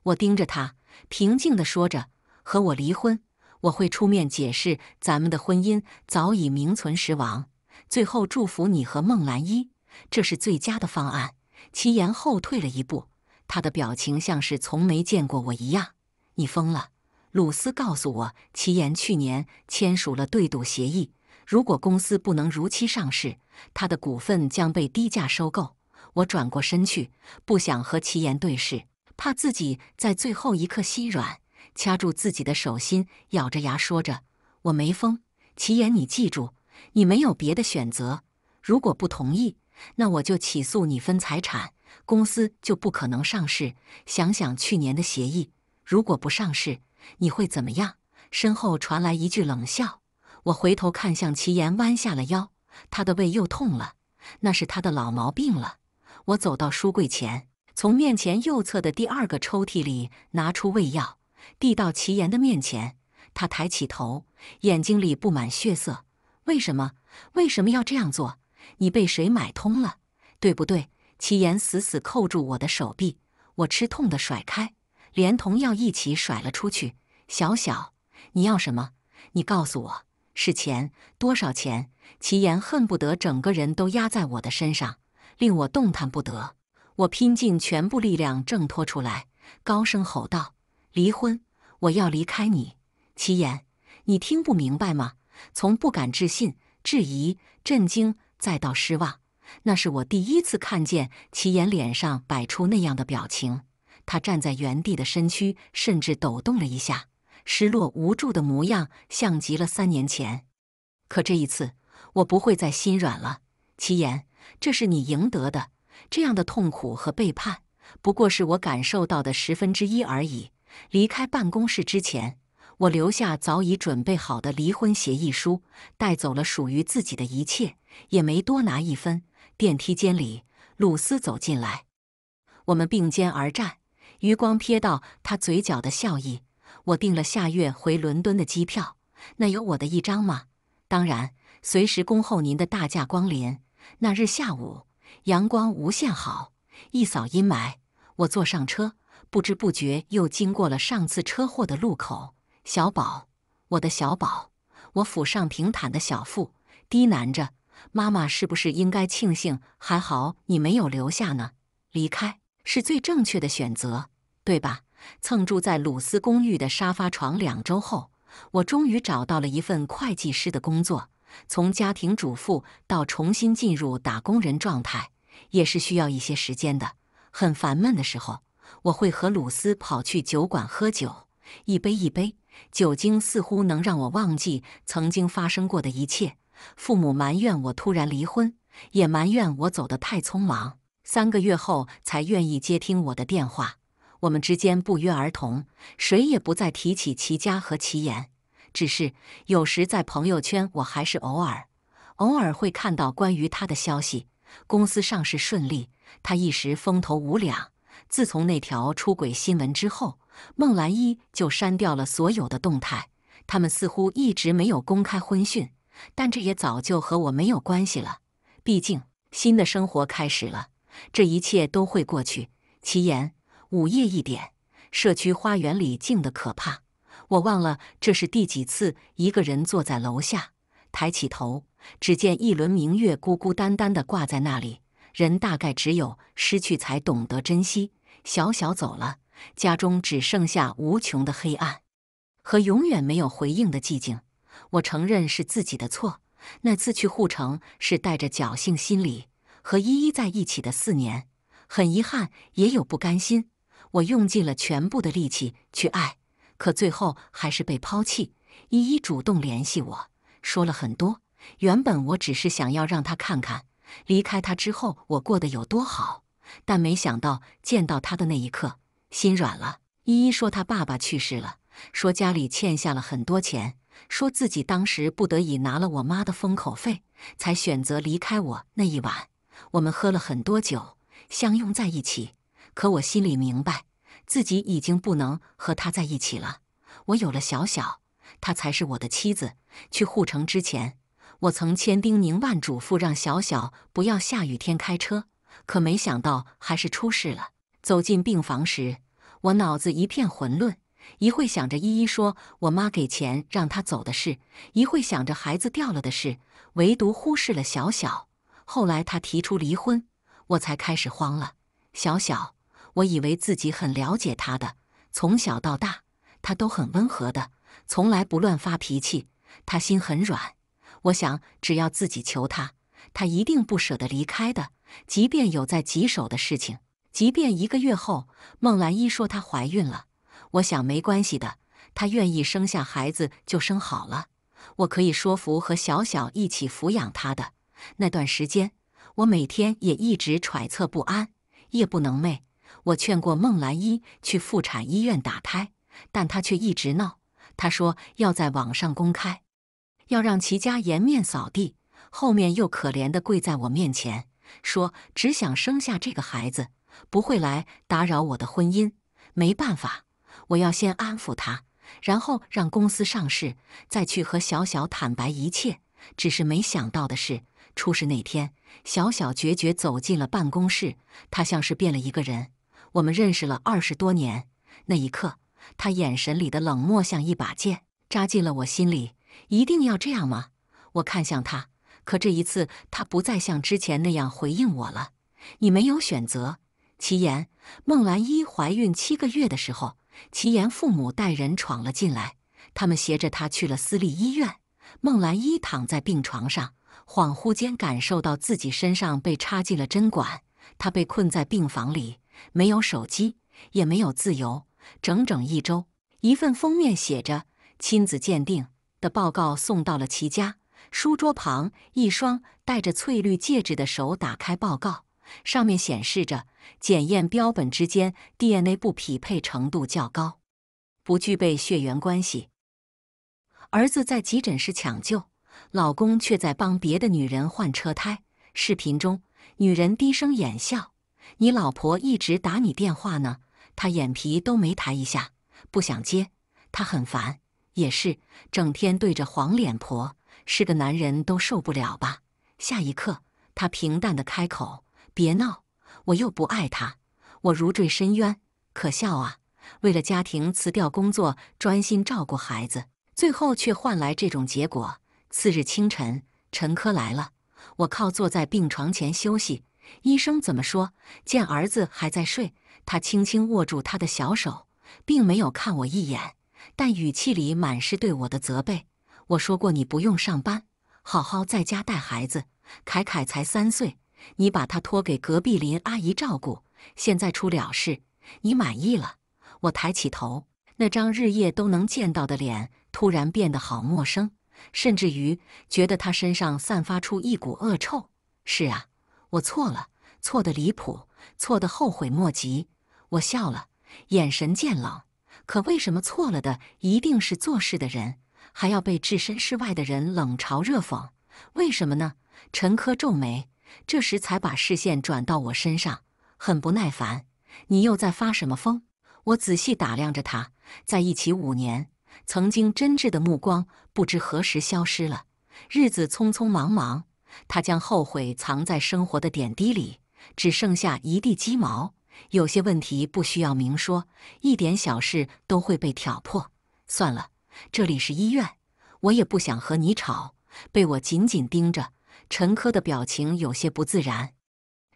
我盯着他，平静的说着：“和我离婚，我会出面解释，咱们的婚姻早已名存实亡。”最后祝福你和孟兰依，这是最佳的方案。齐岩后退了一步，他的表情像是从没见过我一样。“你疯了！”鲁斯告诉我，齐岩去年签署了对赌协议。如果公司不能如期上市，他的股份将被低价收购。我转过身去，不想和齐岩对视，怕自己在最后一刻心软。掐住自己的手心，咬着牙说着：“我没疯，齐岩，你记住，你没有别的选择。如果不同意，那我就起诉你分财产，公司就不可能上市。想想去年的协议，如果不上市，你会怎么样？”身后传来一句冷笑。我回头看向齐岩，弯下了腰，他的胃又痛了，那是他的老毛病了。我走到书柜前，从面前右侧的第二个抽屉里拿出胃药，递到齐岩的面前。他抬起头，眼睛里布满血色。为什么？为什么要这样做？你被谁买通了？对不对？齐岩死死扣住我的手臂，我吃痛的甩开，连同药一起甩了出去。小小，你要什么？你告诉我。是钱，多少钱？齐岩恨不得整个人都压在我的身上，令我动弹不得。我拼尽全部力量挣脱出来，高声吼道：“离婚！我要离开你，齐岩！你听不明白吗？”从不敢置信、质疑、震惊，再到失望，那是我第一次看见齐岩脸上摆出那样的表情。他站在原地的身躯甚至抖动了一下。失落无助的模样，像极了三年前。可这一次，我不会再心软了。齐岩，这是你赢得的。这样的痛苦和背叛，不过是我感受到的十分之一而已。离开办公室之前，我留下早已准备好的离婚协议书，带走了属于自己的一切，也没多拿一分。电梯间里，鲁斯走进来，我们并肩而站，余光瞥到他嘴角的笑意。我订了下月回伦敦的机票，那有我的一张吗？当然，随时恭候您的大驾光临。那日下午，阳光无限好，一扫阴霾。我坐上车，不知不觉又经过了上次车祸的路口。小宝，我的小宝，我抚上平坦的小腹，低喃着：“妈妈是不是应该庆幸，还好你没有留下呢？离开是最正确的选择，对吧？”蹭住在鲁斯公寓的沙发床两周后，我终于找到了一份会计师的工作。从家庭主妇到重新进入打工人状态，也是需要一些时间的。很烦闷的时候，我会和鲁斯跑去酒馆喝酒，一杯一杯，酒精似乎能让我忘记曾经发生过的一切。父母埋怨我突然离婚，也埋怨我走得太匆忙。三个月后才愿意接听我的电话。我们之间不约而同，谁也不再提起齐家和齐岩。只是有时在朋友圈，我还是偶尔、偶尔会看到关于他的消息。公司上市顺利，他一时风头无两。自从那条出轨新闻之后，孟兰一就删掉了所有的动态。他们似乎一直没有公开婚讯，但这也早就和我没有关系了。毕竟新的生活开始了，这一切都会过去。齐岩。午夜一点，社区花园里静得可怕。我忘了这是第几次一个人坐在楼下，抬起头，只见一轮明月孤孤单单地挂在那里。人大概只有失去才懂得珍惜。小小走了，家中只剩下无穷的黑暗和永远没有回应的寂静。我承认是自己的错。那次去护城是带着侥幸心理。和依依在一起的四年，很遗憾，也有不甘心。我用尽了全部的力气去爱，可最后还是被抛弃。依依主动联系我说了很多。原本我只是想要让他看看离开他之后我过得有多好，但没想到见到他的那一刻心软了。依依说他爸爸去世了，说家里欠下了很多钱，说自己当时不得已拿了我妈的封口费才选择离开我。那一晚，我们喝了很多酒，相拥在一起。可我心里明白，自己已经不能和他在一起了。我有了小小，她才是我的妻子。去护城之前，我曾千叮咛万嘱咐，让小小不要下雨天开车，可没想到还是出事了。走进病房时，我脑子一片混乱，一会想着依依说我妈给钱让她走的事，一会想着孩子掉了的事，唯独忽视了小小。后来她提出离婚，我才开始慌了，小小。我以为自己很了解他的，从小到大，他都很温和的，从来不乱发脾气。他心很软，我想只要自己求他，他一定不舍得离开的。即便有再棘手的事情，即便一个月后孟兰一说她怀孕了，我想没关系的，她愿意生下孩子就生好了。我可以说服和小小一起抚养她的。那段时间，我每天也一直揣测不安，夜不能寐。我劝过孟兰依去妇产医院打胎，但她却一直闹。她说要在网上公开，要让齐家颜面扫地。后面又可怜的跪在我面前，说只想生下这个孩子，不会来打扰我的婚姻。没办法，我要先安抚她，然后让公司上市，再去和小小坦白一切。只是没想到的是，出事那天，小小决绝走进了办公室，她像是变了一个人。我们认识了二十多年，那一刻，他眼神里的冷漠像一把剑，扎进了我心里。一定要这样吗？我看向他，可这一次，他不再像之前那样回应我了。你没有选择。齐言，孟兰一怀孕七个月的时候，齐言父母带人闯了进来，他们携着他去了私立医院。孟兰一躺在病床上，恍惚间感受到自己身上被插进了针管，她被困在病房里。没有手机，也没有自由，整整一周。一份封面写着“亲子鉴定”的报告送到了齐家书桌旁，一双戴着翠绿戒指的手打开报告，上面显示着：检验标本之间 DNA 不匹配程度较高，不具备血缘关系。儿子在急诊室抢救，老公却在帮别的女人换车胎。视频中，女人低声掩笑。你老婆一直打你电话呢，她眼皮都没抬一下，不想接。她很烦，也是，整天对着黄脸婆，是个男人都受不了吧？下一刻，他平淡的开口：“别闹，我又不爱她。”我如坠深渊，可笑啊！为了家庭辞掉工作，专心照顾孩子，最后却换来这种结果。次日清晨，陈科来了，我靠坐在病床前休息。医生怎么说？见儿子还在睡，他轻轻握住他的小手，并没有看我一眼，但语气里满是对我的责备。我说过，你不用上班，好好在家带孩子。凯凯才三岁，你把他托给隔壁林阿姨照顾，现在出了事，你满意了？我抬起头，那张日夜都能见到的脸突然变得好陌生，甚至于觉得他身上散发出一股恶臭。是啊。我错了，错的离谱，错的后悔莫及。我笑了，眼神渐冷。可为什么错了的一定是做事的人，还要被置身事外的人冷嘲热讽？为什么呢？陈科皱眉，这时才把视线转到我身上，很不耐烦：“你又在发什么疯？”我仔细打量着他，在一起五年，曾经真挚的目光不知何时消失了。日子匆匆忙忙。他将后悔藏在生活的点滴里，只剩下一地鸡毛。有些问题不需要明说，一点小事都会被挑破。算了，这里是医院，我也不想和你吵。被我紧紧盯着，陈科的表情有些不自然，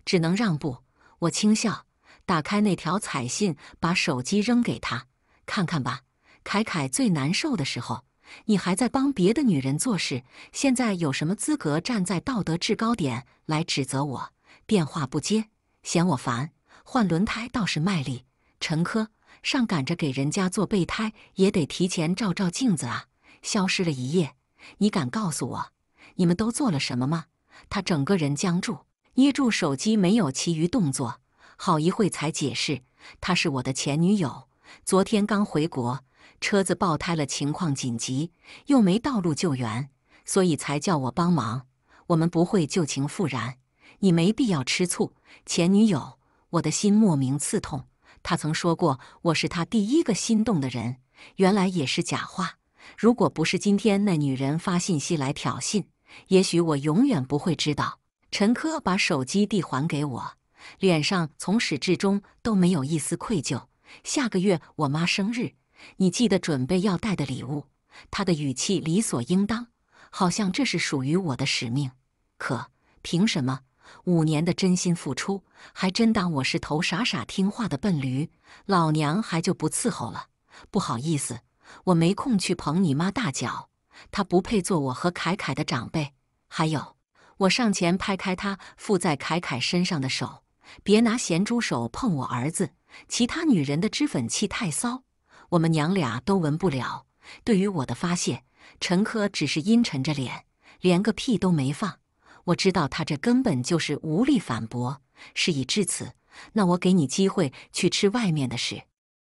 只能让步。我轻笑，打开那条彩信，把手机扔给他，看看吧。凯凯最难受的时候。你还在帮别的女人做事，现在有什么资格站在道德制高点来指责我？电话不接，嫌我烦。换轮胎倒是卖力。陈科，上赶着给人家做备胎，也得提前照照镜子啊！消失了一夜，你敢告诉我你们都做了什么吗？他整个人僵住，捏住手机，没有其余动作，好一会才解释：“她是我的前女友，昨天刚回国。”车子爆胎了，情况紧急，又没道路救援，所以才叫我帮忙。我们不会旧情复燃，你没必要吃醋。前女友，我的心莫名刺痛。他曾说过我是他第一个心动的人，原来也是假话。如果不是今天那女人发信息来挑衅，也许我永远不会知道。陈科把手机递还给我，脸上从始至终都没有一丝愧疚。下个月我妈生日。你记得准备要带的礼物。他的语气理所应当，好像这是属于我的使命。可凭什么？五年的真心付出，还真当我是头傻傻听话的笨驴？老娘还就不伺候了。不好意思，我没空去捧你妈大脚，她不配做我和凯凯的长辈。还有，我上前拍开她附在凯凯身上的手，别拿咸猪手碰我儿子。其他女人的脂粉气太骚。我们娘俩都闻不了。对于我的发泄，陈科只是阴沉着脸，连个屁都没放。我知道他这根本就是无力反驳。事已至此，那我给你机会去吃外面的事。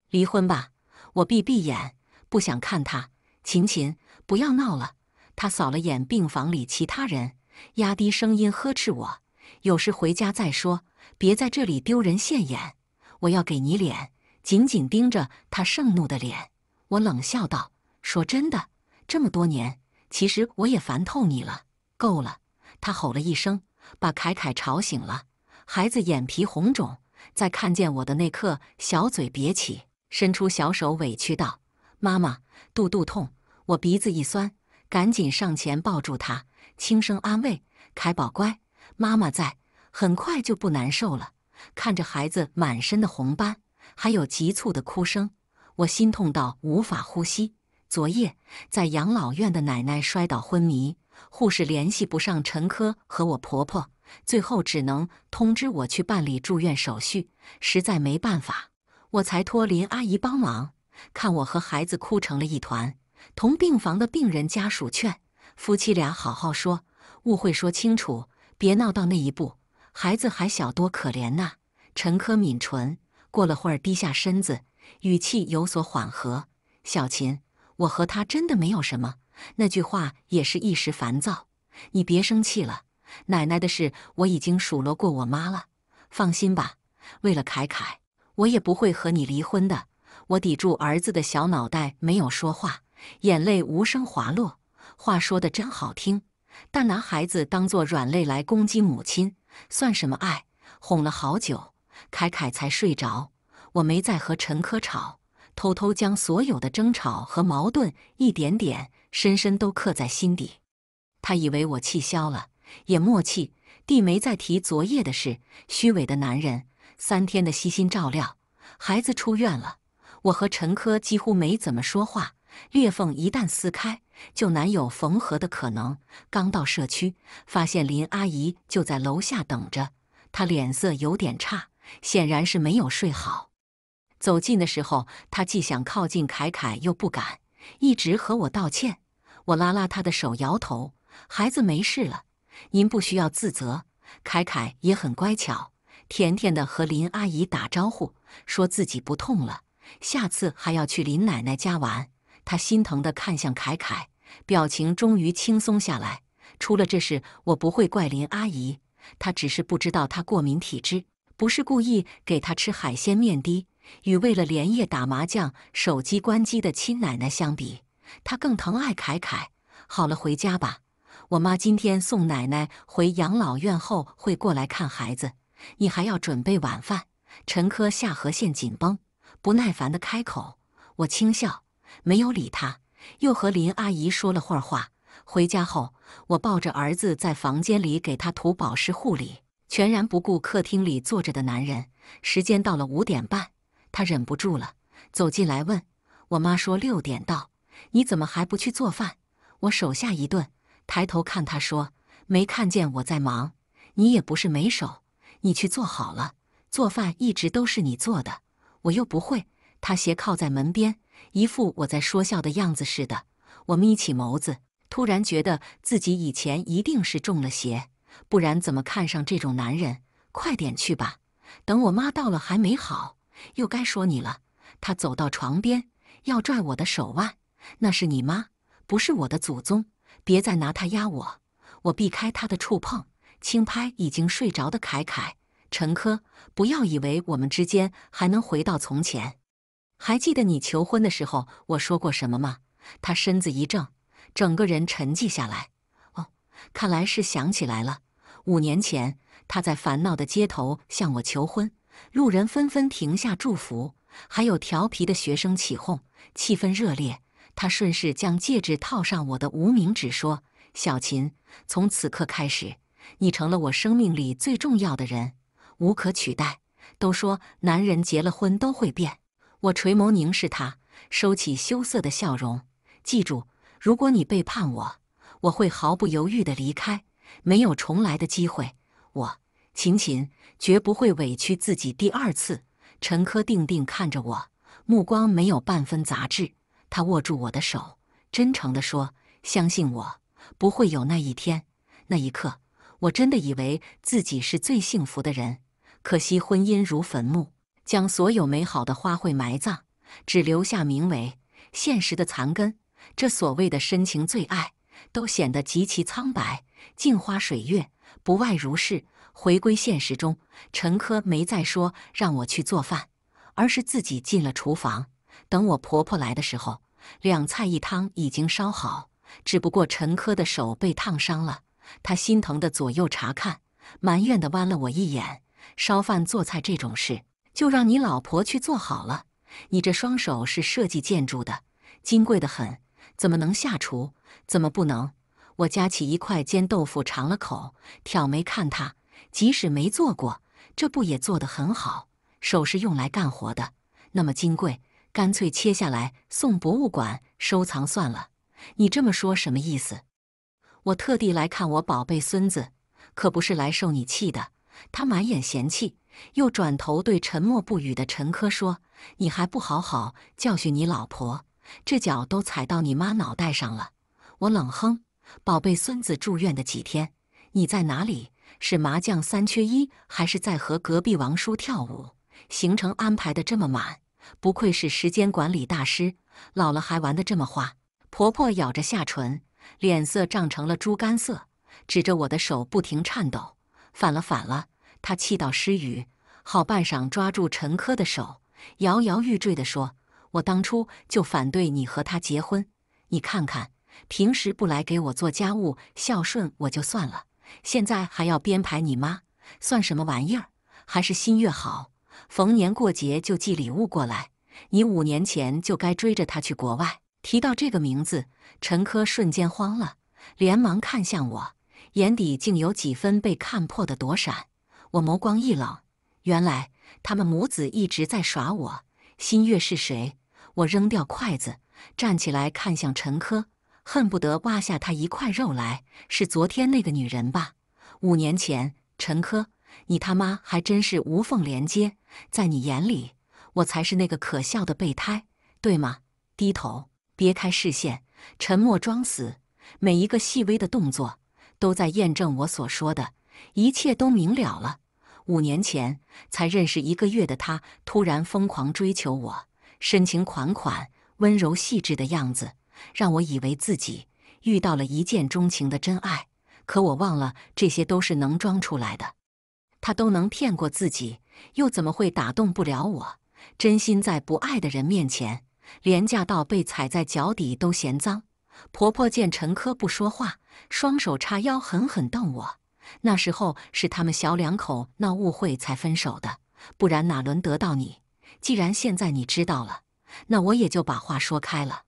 离婚吧！我闭闭眼，不想看他。琴琴，不要闹了。他扫了眼病房里其他人，压低声音呵斥我：“有事回家再说，别在这里丢人现眼。我要给你脸。”紧紧盯着他盛怒的脸，我冷笑道：“说真的，这么多年，其实我也烦透你了。够了！”他吼了一声，把凯凯吵醒了。孩子眼皮红肿，在看见我的那刻，小嘴瘪起，伸出小手，委屈道：“妈妈，肚肚痛。”我鼻子一酸，赶紧上前抱住他，轻声安慰：“凯宝乖，妈妈在，很快就不难受了。”看着孩子满身的红斑。还有急促的哭声，我心痛到无法呼吸。昨夜在养老院的奶奶摔倒昏迷，护士联系不上陈科和我婆婆，最后只能通知我去办理住院手续。实在没办法，我才托林阿姨帮忙。看我和孩子哭成了一团，同病房的病人家属劝夫妻俩好好说，误会说清楚，别闹到那一步。孩子还小，多可怜呐！陈科抿唇。过了会儿，低下身子，语气有所缓和：“小琴，我和他真的没有什么。那句话也是一时烦躁，你别生气了。奶奶的事，我已经数落过我妈了。放心吧，为了凯凯，我也不会和你离婚的。”我抵住儿子的小脑袋，没有说话，眼泪无声滑落。话说的真好听，但拿孩子当作软肋来攻击母亲，算什么爱？哄了好久。凯凯才睡着，我没再和陈科吵，偷偷将所有的争吵和矛盾一点点、深深都刻在心底。他以为我气消了，也默契地没再提昨夜的事。虚伪的男人，三天的悉心照料，孩子出院了，我和陈科几乎没怎么说话。裂缝一旦撕开，就难有缝合的可能。刚到社区，发现林阿姨就在楼下等着，她脸色有点差。显然是没有睡好。走近的时候，他既想靠近凯凯，又不敢，一直和我道歉。我拉拉他的手，摇头：“孩子没事了，您不需要自责。”凯凯也很乖巧，甜甜的和林阿姨打招呼，说自己不痛了，下次还要去林奶奶家玩。他心疼地看向凯凯，表情终于轻松下来。出了这事，我不会怪林阿姨，她只是不知道她过敏体质。不是故意给他吃海鲜面的，与为了连夜打麻将手机关机的亲奶奶相比，他更疼爱凯凯。好了，回家吧。我妈今天送奶奶回养老院后会过来看孩子，你还要准备晚饭。陈科下颌线紧绷，不耐烦的开口。我轻笑，没有理他，又和林阿姨说了会儿话。回家后，我抱着儿子在房间里给他涂保湿护理。全然不顾客厅里坐着的男人。时间到了五点半，他忍不住了，走进来问：“我妈说六点到，你怎么还不去做饭？”我手下一顿，抬头看他说：“没看见我在忙，你也不是没手，你去做好了。做饭一直都是你做的，我又不会。”他斜靠在门边，一副我在说笑的样子似的。我眯起眸子，突然觉得自己以前一定是中了邪。不然怎么看上这种男人？快点去吧！等我妈到了还没好，又该说你了。他走到床边，要拽我的手腕。那是你妈，不是我的祖宗！别再拿她压我！我避开他的触碰，轻拍已经睡着的凯凯。陈科，不要以为我们之间还能回到从前。还记得你求婚的时候我说过什么吗？他身子一正，整个人沉寂下来。哦，看来是想起来了。五年前，他在烦恼的街头向我求婚，路人纷纷停下祝福，还有调皮的学生起哄，气氛热烈。他顺势将戒指套上我的无名指，说：“小琴，从此刻开始，你成了我生命里最重要的人，无可取代。”都说男人结了婚都会变，我垂眸凝视他，收起羞涩的笑容，记住，如果你背叛我，我会毫不犹豫地离开。没有重来的机会，我秦琴绝不会委屈自己第二次。陈科定定看着我，目光没有半分杂质。他握住我的手，真诚地说：“相信我，不会有那一天那一刻。”我真的以为自己是最幸福的人，可惜婚姻如坟墓，将所有美好的花卉埋葬，只留下名为现实的残根。这所谓的深情最爱。都显得极其苍白，镜花水月，不外如是。回归现实中，陈科没再说让我去做饭，而是自己进了厨房。等我婆婆来的时候，两菜一汤已经烧好。只不过陈科的手被烫伤了，他心疼的左右查看，埋怨的剜了我一眼：“烧饭做菜这种事，就让你老婆去做好了。你这双手是设计建筑的，金贵的很，怎么能下厨？”怎么不能？我夹起一块煎豆腐尝了口，挑眉看他。即使没做过，这不也做得很好？手是用来干活的，那么金贵，干脆切下来送博物馆收藏算了。你这么说什么意思？我特地来看我宝贝孙子，可不是来受你气的。他满眼嫌弃，又转头对沉默不语的陈科说：“你还不好好教训你老婆，这脚都踩到你妈脑袋上了。”我冷哼：“宝贝孙子住院的几天，你在哪里？是麻将三缺一，还是在和隔壁王叔跳舞？行程安排的这么满，不愧是时间管理大师。老了还玩得这么花。”婆婆咬着下唇，脸色涨成了猪肝色，指着我的手不停颤抖：“反了，反了！”她气到失语，好半晌，抓住陈科的手，摇摇欲坠地说：“我当初就反对你和他结婚，你看看。”平时不来给我做家务，孝顺我就算了，现在还要编排你妈，算什么玩意儿？还是新月好，逢年过节就寄礼物过来。你五年前就该追着他去国外。提到这个名字，陈科瞬间慌了，连忙看向我，眼底竟有几分被看破的躲闪。我眸光一冷，原来他们母子一直在耍我。新月是谁？我扔掉筷子，站起来看向陈科。恨不得挖下他一块肉来。是昨天那个女人吧？五年前，陈科，你他妈还真是无缝连接。在你眼里，我才是那个可笑的备胎，对吗？低头，别开视线，沉默，装死。每一个细微的动作，都在验证我所说的。一切都明了了。五年前才认识一个月的他，突然疯狂追求我，深情款款，温柔细致的样子。让我以为自己遇到了一见钟情的真爱，可我忘了这些都是能装出来的。他都能骗过自己，又怎么会打动不了我？真心在不爱的人面前，廉价到被踩在脚底都嫌脏。婆婆见陈科不说话，双手叉腰，狠狠瞪我。那时候是他们小两口闹误会才分手的，不然哪轮得到你？既然现在你知道了，那我也就把话说开了。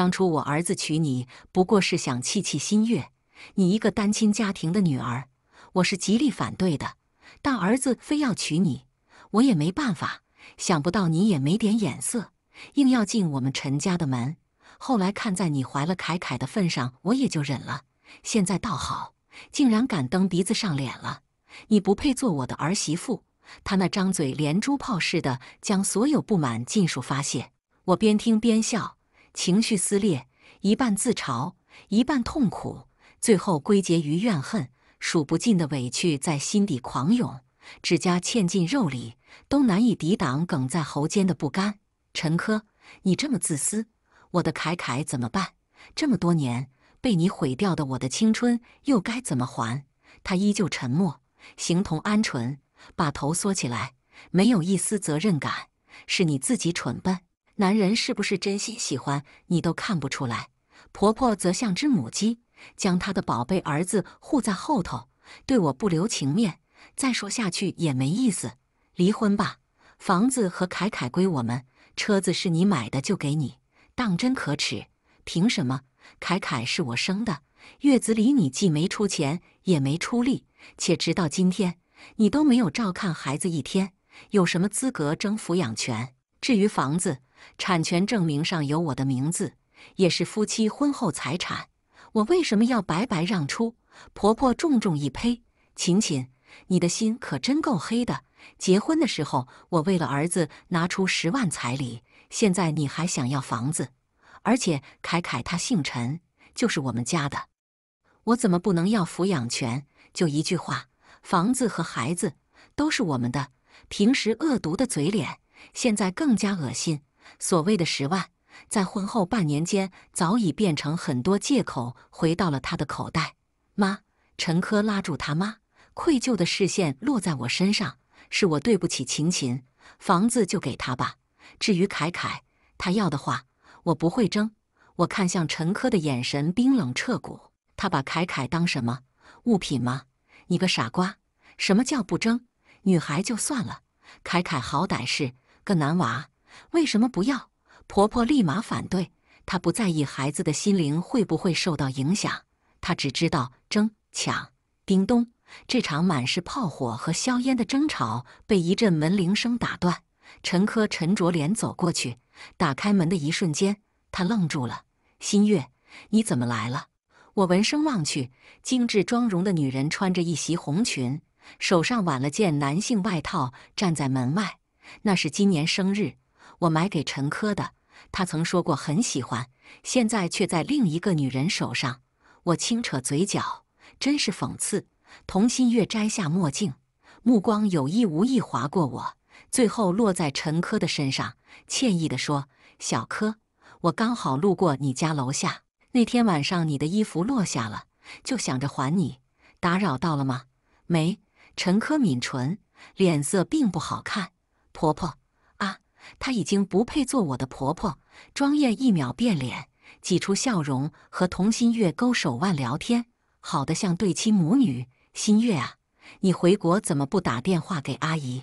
当初我儿子娶你，不过是想气气新月。你一个单亲家庭的女儿，我是极力反对的。但儿子非要娶你，我也没办法。想不到你也没点眼色，硬要进我们陈家的门。后来看在你怀了凯凯的份上，我也就忍了。现在倒好，竟然敢蹬鼻子上脸了！你不配做我的儿媳妇！他那张嘴连珠炮似的将所有不满尽数发泄。我边听边笑。情绪撕裂，一半自嘲，一半痛苦，最后归结于怨恨。数不尽的委屈在心底狂涌，指甲嵌进肉里，都难以抵挡哽在喉间的不甘。陈科，你这么自私，我的凯凯怎么办？这么多年被你毁掉的我的青春又该怎么还？他依旧沉默，形同鹌鹑，把头缩起来，没有一丝责任感。是你自己蠢笨。男人是不是真心喜欢你都看不出来，婆婆则像只母鸡，将她的宝贝儿子护在后头，对我不留情面。再说下去也没意思，离婚吧，房子和凯凯归我们，车子是你买的就给你。当真可耻，凭什么？凯凯是我生的，月子里你既没出钱也没出力，且直到今天你都没有照看孩子一天，有什么资格争抚养权？至于房子。产权证明上有我的名字，也是夫妻婚后财产，我为什么要白白让出？婆婆重重一呸！晴晴，你的心可真够黑的。结婚的时候，我为了儿子拿出十万彩礼，现在你还想要房子？而且凯凯他姓陈，就是我们家的，我怎么不能要抚养权？就一句话，房子和孩子都是我们的。平时恶毒的嘴脸，现在更加恶心。所谓的十万，在婚后半年间早已变成很多借口，回到了他的口袋。妈，陈科拉住他妈，愧疚的视线落在我身上，是我对不起秦秦，房子就给他吧，至于凯凯，他要的话，我不会争。我看向陈科的眼神冰冷彻骨。他把凯凯当什么物品吗？你个傻瓜！什么叫不争？女孩就算了，凯凯好歹是个男娃。为什么不要？婆婆立马反对。她不在意孩子的心灵会不会受到影响，她只知道争抢。叮咚！这场满是炮火和硝烟的争吵被一阵门铃声打断。陈科沉着脸走过去，打开门的一瞬间，他愣住了：“新月，你怎么来了？”我闻声望去，精致妆容的女人穿着一袭红裙，手上挽了件男性外套，站在门外。那是今年生日。我买给陈科的，他曾说过很喜欢，现在却在另一个女人手上。我轻扯嘴角，真是讽刺。童心月摘下墨镜，目光有意无意划过我，最后落在陈科的身上，歉意地说：“小柯，我刚好路过你家楼下，那天晚上你的衣服落下了，就想着还你。打扰到了吗？没。”陈科抿唇，脸色并不好看。婆婆。她已经不配做我的婆婆。庄燕一秒变脸，挤出笑容，和童心月勾手腕聊天，好得像对亲母女。心月啊，你回国怎么不打电话给阿姨？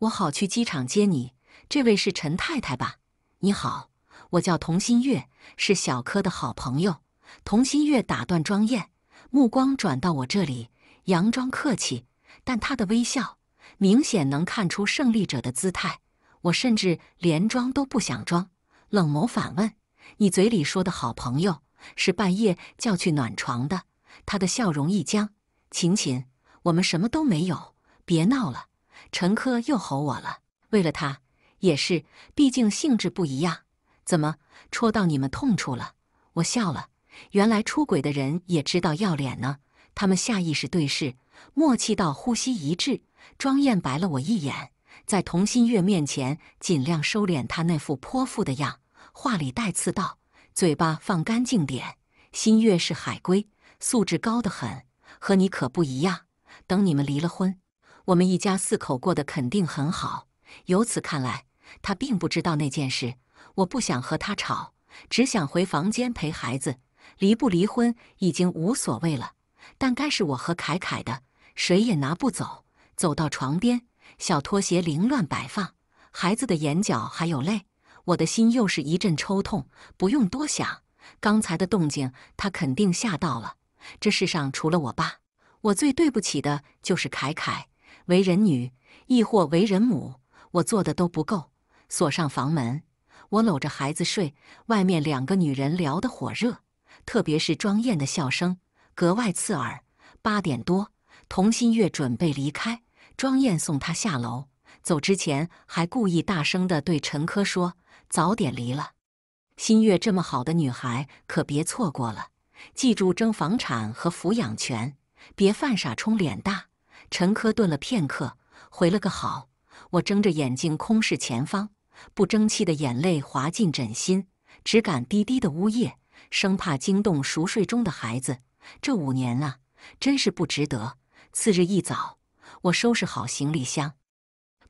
我好去机场接你。这位是陈太太吧？你好，我叫童心月，是小柯的好朋友。童心月打断庄燕，目光转到我这里，佯装客气，但她的微笑明显能看出胜利者的姿态。我甚至连装都不想装，冷眸反问：“你嘴里说的好朋友，是半夜叫去暖床的？”他的笑容一僵。秦秦，我们什么都没有，别闹了。陈科又吼我了。为了他，也是，毕竟性质不一样。怎么戳到你们痛处了？我笑了，原来出轨的人也知道要脸呢。他们下意识对视，默契到呼吸一致。庄燕白了我一眼。在童心月面前，尽量收敛他那副泼妇的样，话里带刺道：“嘴巴放干净点，心月是海归，素质高得很，和你可不一样。等你们离了婚，我们一家四口过得肯定很好。”由此看来，他并不知道那件事。我不想和他吵，只想回房间陪孩子。离不离婚已经无所谓了，但该是我和凯凯的，谁也拿不走。走到床边。小拖鞋凌乱摆放，孩子的眼角还有泪，我的心又是一阵抽痛。不用多想，刚才的动静他肯定吓到了。这世上除了我爸，我最对不起的就是凯凯。为人女，亦或为人母，我做的都不够。锁上房门，我搂着孩子睡。外面两个女人聊得火热，特别是庄艳的笑声格外刺耳。八点多，童心月准备离开。庄燕送他下楼，走之前还故意大声的对陈科说：“早点离了，新月这么好的女孩，可别错过了。记住争房产和抚养权，别犯傻充脸大。”陈科顿了片刻，回了个好。我睁着眼睛空视前方，不争气的眼泪滑进枕心，只敢低低的呜咽，生怕惊动熟睡中的孩子。这五年啊，真是不值得。次日一早。我收拾好行李箱，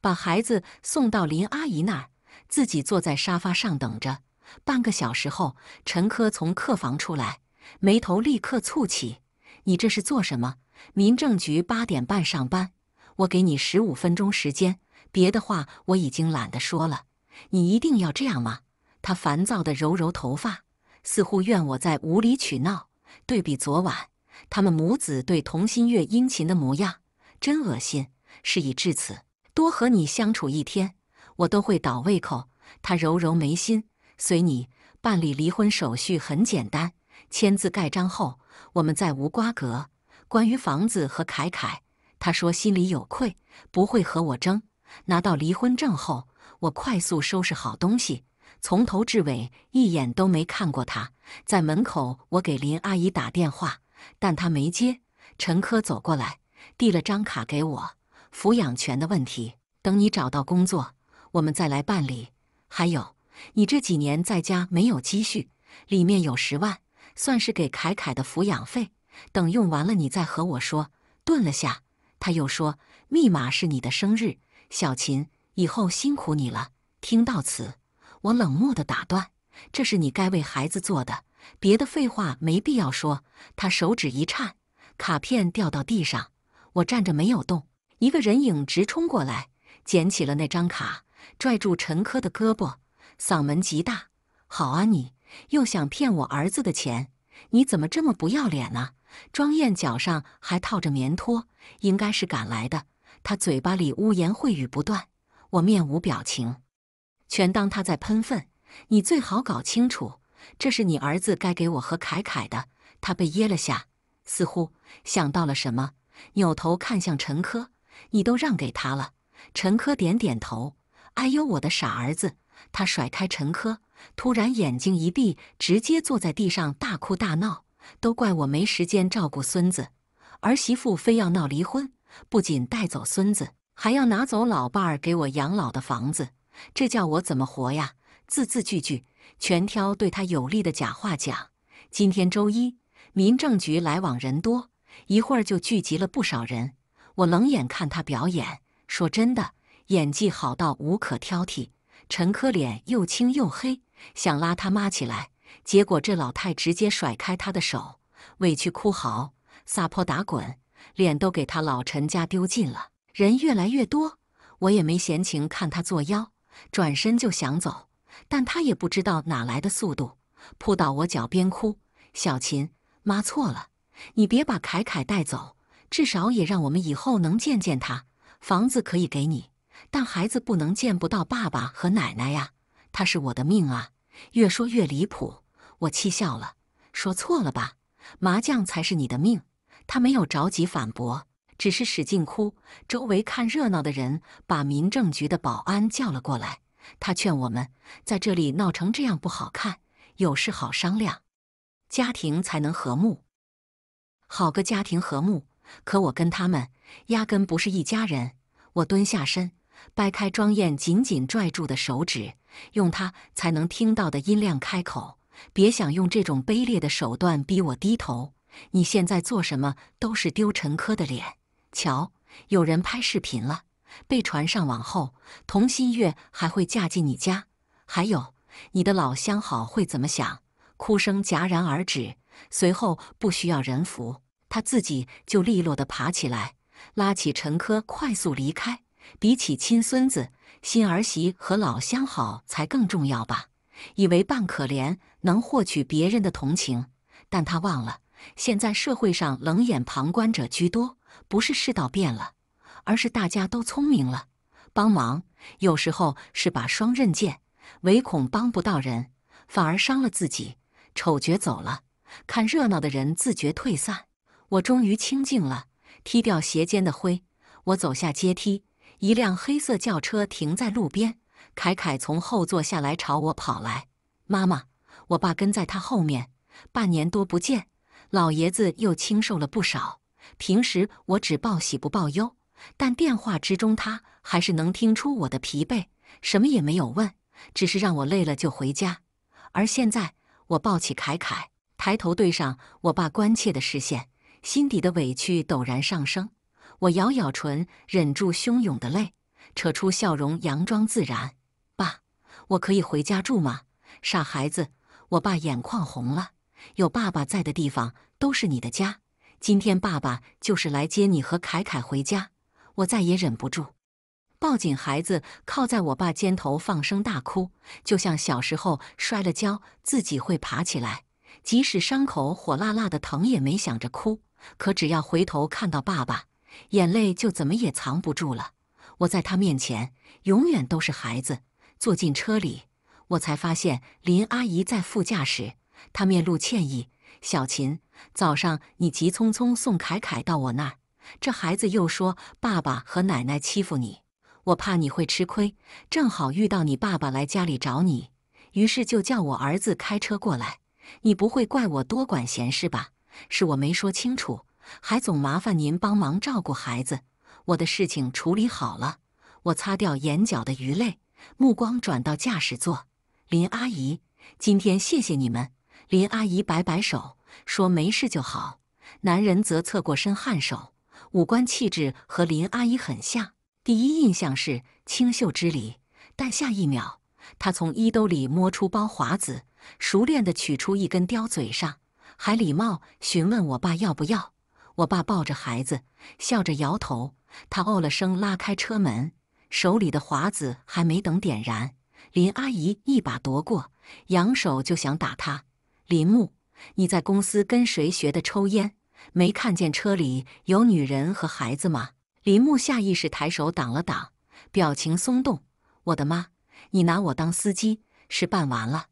把孩子送到林阿姨那儿，自己坐在沙发上等着。半个小时后，陈科从客房出来，眉头立刻蹙起：“你这是做什么？民政局八点半上班，我给你十五分钟时间，别的话我已经懒得说了。你一定要这样吗？”他烦躁的揉揉头发，似乎怨我在无理取闹。对比昨晚，他们母子对童心月殷勤的模样。真恶心！事已至此，多和你相处一天，我都会倒胃口。他揉揉眉心，随你。办理离婚手续很简单，签字盖章后，我们再无瓜葛。关于房子和凯凯，他说心里有愧，不会和我争。拿到离婚证后，我快速收拾好东西，从头至尾一眼都没看过他。在门口，我给林阿姨打电话，但她没接。陈科走过来。递了张卡给我，抚养权的问题，等你找到工作，我们再来办理。还有，你这几年在家没有积蓄，里面有十万，算是给凯凯的抚养费，等用完了你再和我说。顿了下，他又说，密码是你的生日。小琴，以后辛苦你了。听到此，我冷漠的打断，这是你该为孩子做的，别的废话没必要说。他手指一颤，卡片掉到地上。我站着没有动，一个人影直冲过来，捡起了那张卡，拽住陈珂的胳膊，嗓门极大：“好啊，你又想骗我儿子的钱？你怎么这么不要脸呢？”庄燕脚上还套着棉拖，应该是赶来的。他嘴巴里污言秽语不断，我面无表情，全当他在喷粪。你最好搞清楚，这是你儿子该给我和凯凯的。他被噎了下，似乎想到了什么。扭头看向陈珂，你都让给他了。陈珂点点头。哎呦，我的傻儿子！他甩开陈珂，突然眼睛一闭，直接坐在地上大哭大闹。都怪我没时间照顾孙子，儿媳妇非要闹离婚，不仅带走孙子，还要拿走老伴儿给我养老的房子，这叫我怎么活呀？字字句句全挑对他有利的假话讲。今天周一，民政局来往人多。一会儿就聚集了不少人，我冷眼看他表演，说真的，演技好到无可挑剔。陈科脸又青又黑，想拉他妈起来，结果这老太直接甩开他的手，委屈哭嚎，撒泼打滚，脸都给他老陈家丢尽了。人越来越多，我也没闲情看他作妖，转身就想走，但他也不知道哪来的速度，扑到我脚边哭：“小琴，妈错了。”你别把凯凯带走，至少也让我们以后能见见他。房子可以给你，但孩子不能见不到爸爸和奶奶呀。他是我的命啊！越说越离谱，我气笑了。说错了吧？麻将才是你的命。他没有着急反驳，只是使劲哭。周围看热闹的人把民政局的保安叫了过来。他劝我们在这里闹成这样不好看，有事好商量，家庭才能和睦。好个家庭和睦，可我跟他们压根不是一家人。我蹲下身，掰开庄燕紧紧拽住的手指，用他才能听到的音量开口：“别想用这种卑劣的手段逼我低头，你现在做什么都是丢陈科的脸。瞧，有人拍视频了，被传上网后，童心月还会嫁进你家？还有，你的老相好会怎么想？”哭声戛然而止，随后不需要人扶。他自己就利落地爬起来，拉起陈珂，快速离开。比起亲孙子、新儿媳和老相好，才更重要吧？以为扮可怜能获取别人的同情，但他忘了，现在社会上冷眼旁观者居多。不是世道变了，而是大家都聪明了。帮忙有时候是把双刃剑，唯恐帮不到人，反而伤了自己。丑角走了，看热闹的人自觉退散。我终于清静了，踢掉鞋尖的灰。我走下阶梯，一辆黑色轿车停在路边。凯凯从后座下来，朝我跑来。妈妈，我爸跟在他后面。半年多不见，老爷子又清瘦了不少。平时我只报喜不报忧，但电话之中他还是能听出我的疲惫，什么也没有问，只是让我累了就回家。而现在，我抱起凯凯，抬头对上我爸关切的视线。心底的委屈陡然上升，我咬咬唇，忍住汹涌的泪，扯出笑容，佯装自然。爸，我可以回家住吗？傻孩子，我爸眼眶红了。有爸爸在的地方都是你的家。今天爸爸就是来接你和凯凯回家。我再也忍不住，抱紧孩子，靠在我爸肩头，放声大哭，就像小时候摔了跤，自己会爬起来，即使伤口火辣辣的疼，也没想着哭。可只要回头看到爸爸，眼泪就怎么也藏不住了。我在他面前永远都是孩子。坐进车里，我才发现林阿姨在副驾驶，她面露歉意。小琴，早上你急匆匆送凯凯到我那儿，这孩子又说爸爸和奶奶欺负你，我怕你会吃亏，正好遇到你爸爸来家里找你，于是就叫我儿子开车过来。你不会怪我多管闲事吧？是我没说清楚，还总麻烦您帮忙照顾孩子。我的事情处理好了，我擦掉眼角的鱼泪，目光转到驾驶座。林阿姨，今天谢谢你们。林阿姨摆摆手说：“没事就好。”男人则侧过身颔首，五官气质和林阿姨很像，第一印象是清秀之礼，但下一秒，他从衣兜里摸出包华子，熟练地取出一根叼嘴上。还礼貌询问我爸要不要。我爸抱着孩子，笑着摇头。他哦了声，拉开车门，手里的华子还没等点燃，林阿姨一把夺过，扬手就想打他。林木，你在公司跟谁学的抽烟？没看见车里有女人和孩子吗？林木下意识抬手挡了挡，表情松动。我的妈，你拿我当司机？事办完了，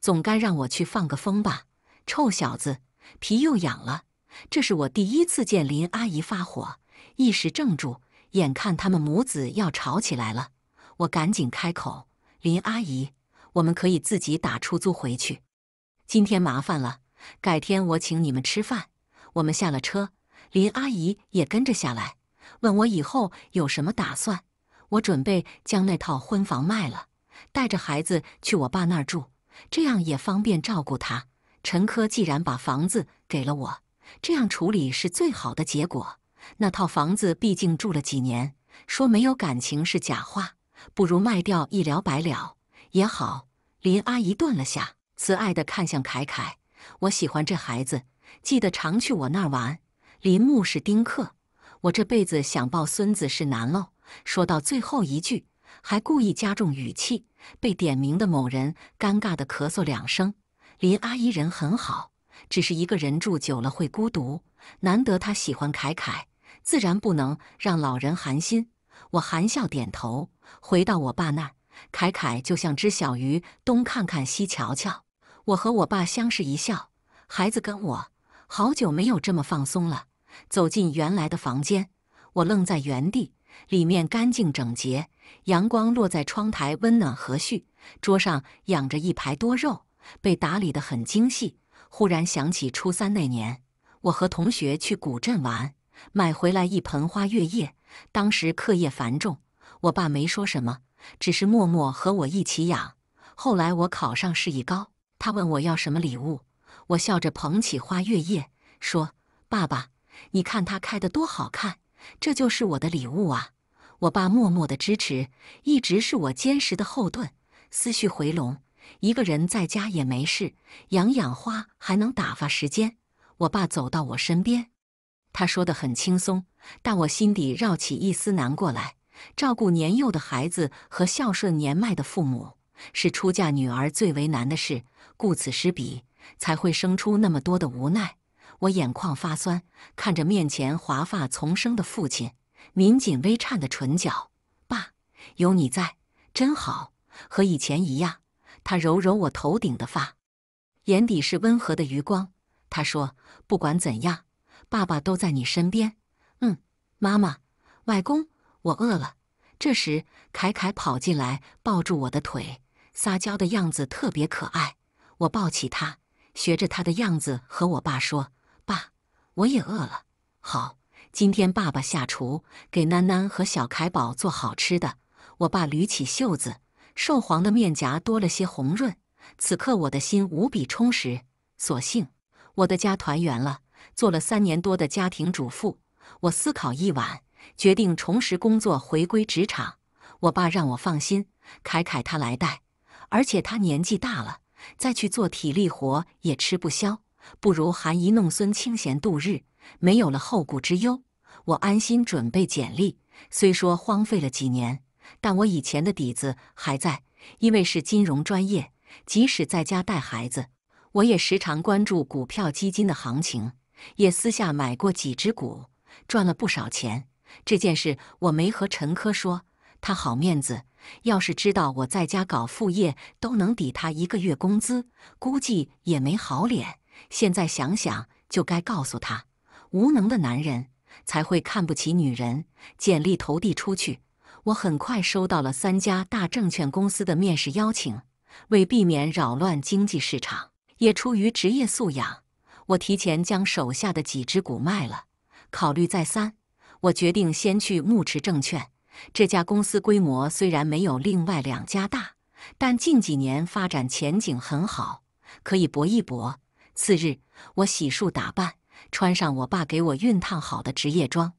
总该让我去放个风吧？臭小子，皮又痒了！这是我第一次见林阿姨发火，一时怔住。眼看他们母子要吵起来了，我赶紧开口：“林阿姨，我们可以自己打出租回去。今天麻烦了，改天我请你们吃饭。”我们下了车，林阿姨也跟着下来，问我以后有什么打算。我准备将那套婚房卖了，带着孩子去我爸那儿住，这样也方便照顾他。陈科既然把房子给了我，这样处理是最好的结果。那套房子毕竟住了几年，说没有感情是假话，不如卖掉一了百了也好。林阿姨顿了下，慈爱地看向凯凯：“我喜欢这孩子，记得常去我那儿玩。”林木是丁克，我这辈子想抱孙子是难喽。说到最后一句，还故意加重语气。被点名的某人尴尬地咳嗽两声。林阿姨人很好，只是一个人住久了会孤独。难得她喜欢凯凯，自然不能让老人寒心。我含笑点头，回到我爸那儿。凯凯就像只小鱼，东看看西瞧瞧。我和我爸相视一笑。孩子跟我好久没有这么放松了。走进原来的房间，我愣在原地。里面干净整洁，阳光落在窗台，温暖和煦。桌上养着一排多肉。被打理得很精细。忽然想起初三那年，我和同学去古镇玩，买回来一盆花月夜。当时课业繁重，我爸没说什么，只是默默和我一起养。后来我考上市一高，他问我要什么礼物，我笑着捧起花月夜，说：“爸爸，你看它开得多好看，这就是我的礼物啊！”我爸默默的支持，一直是我坚实的后盾。思绪回笼。一个人在家也没事，养养花还能打发时间。我爸走到我身边，他说的很轻松，但我心底绕起一丝难过来。照顾年幼的孩子和孝顺年迈的父母是出嫁女儿最为难的事，顾此失彼才会生出那么多的无奈。我眼眶发酸，看着面前华发丛生的父亲，抿紧微颤的唇角：“爸，有你在真好，和以前一样。”他揉揉我头顶的发，眼底是温和的余光。他说：“不管怎样，爸爸都在你身边。”嗯，妈妈，外公，我饿了。这时，凯凯跑进来，抱住我的腿，撒娇的样子特别可爱。我抱起他，学着他的样子和我爸说：“爸，我也饿了。”好，今天爸爸下厨给囡囡和小凯宝做好吃的。我爸捋起袖子。寿皇的面颊多了些红润，此刻我的心无比充实。所幸我的家团圆了，做了三年多的家庭主妇，我思考一晚，决定重拾工作，回归职场。我爸让我放心，凯凯他来带，而且他年纪大了，再去做体力活也吃不消，不如含饴弄孙，清闲度日，没有了后顾之忧，我安心准备简历。虽说荒废了几年。但我以前的底子还在，因为是金融专业，即使在家带孩子，我也时常关注股票基金的行情，也私下买过几只股，赚了不少钱。这件事我没和陈科说，他好面子，要是知道我在家搞副业都能抵他一个月工资，估计也没好脸。现在想想，就该告诉他，无能的男人才会看不起女人。简历投递出去。我很快收到了三家大证券公司的面试邀请。为避免扰乱经济市场，也出于职业素养，我提前将手下的几只股卖了。考虑再三，我决定先去慕驰证券。这家公司规模虽然没有另外两家大，但近几年发展前景很好，可以搏一搏。次日，我洗漱打扮，穿上我爸给我熨烫好的职业装，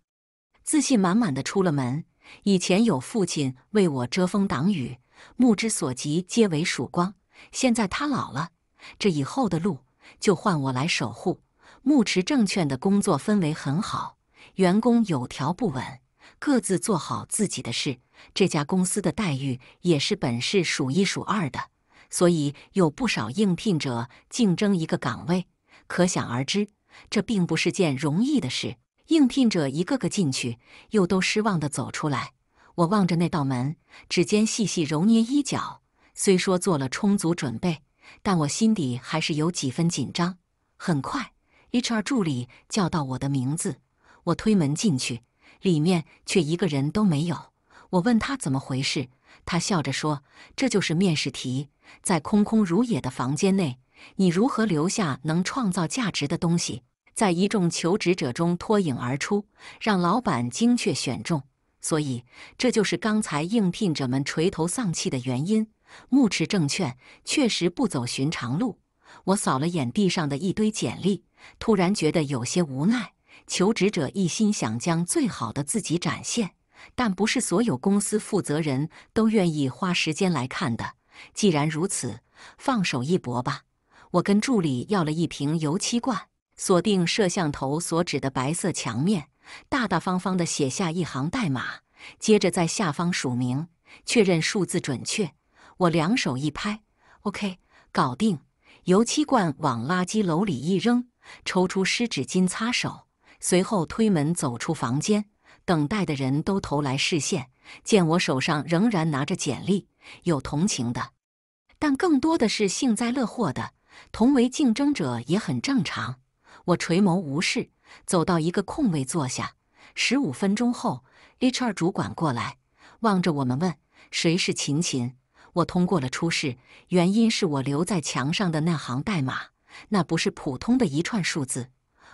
自信满满的出了门。以前有父亲为我遮风挡雨，目之所及皆为曙光。现在他老了，这以后的路就换我来守护。牧池证券的工作氛围很好，员工有条不紊，各自做好自己的事。这家公司的待遇也是本市数一数二的，所以有不少应聘者竞争一个岗位，可想而知，这并不是件容易的事。应聘者一个个进去，又都失望地走出来。我望着那道门，指尖细细揉捏衣角。虽说做了充足准备，但我心底还是有几分紧张。很快，HR 助理叫到我的名字，我推门进去，里面却一个人都没有。我问他怎么回事，他笑着说：“这就是面试题，在空空如也的房间内，你如何留下能创造价值的东西？”在一众求职者中脱颖而出，让老板精确选中，所以这就是刚才应聘者们垂头丧气的原因。木驰证券确实不走寻常路。我扫了眼地上的一堆简历，突然觉得有些无奈。求职者一心想将最好的自己展现，但不是所有公司负责人都愿意花时间来看的。既然如此，放手一搏吧。我跟助理要了一瓶油漆罐。锁定摄像头所指的白色墙面，大大方方地写下一行代码，接着在下方署名，确认数字准确。我两手一拍，OK，搞定。油漆罐往垃圾篓里一扔，抽出湿纸巾擦手，随后推门走出房间。等待的人都投来视线，见我手上仍然拿着简历，有同情的，但更多的是幸灾乐祸的。同为竞争者也很正常。我垂眸无视，走到一个空位坐下。十五分钟后，H r 主管过来，望着我们问：“谁是秦琴？”我通过了初试，原因是我留在墙上的那行代码，那不是普通的一串数字，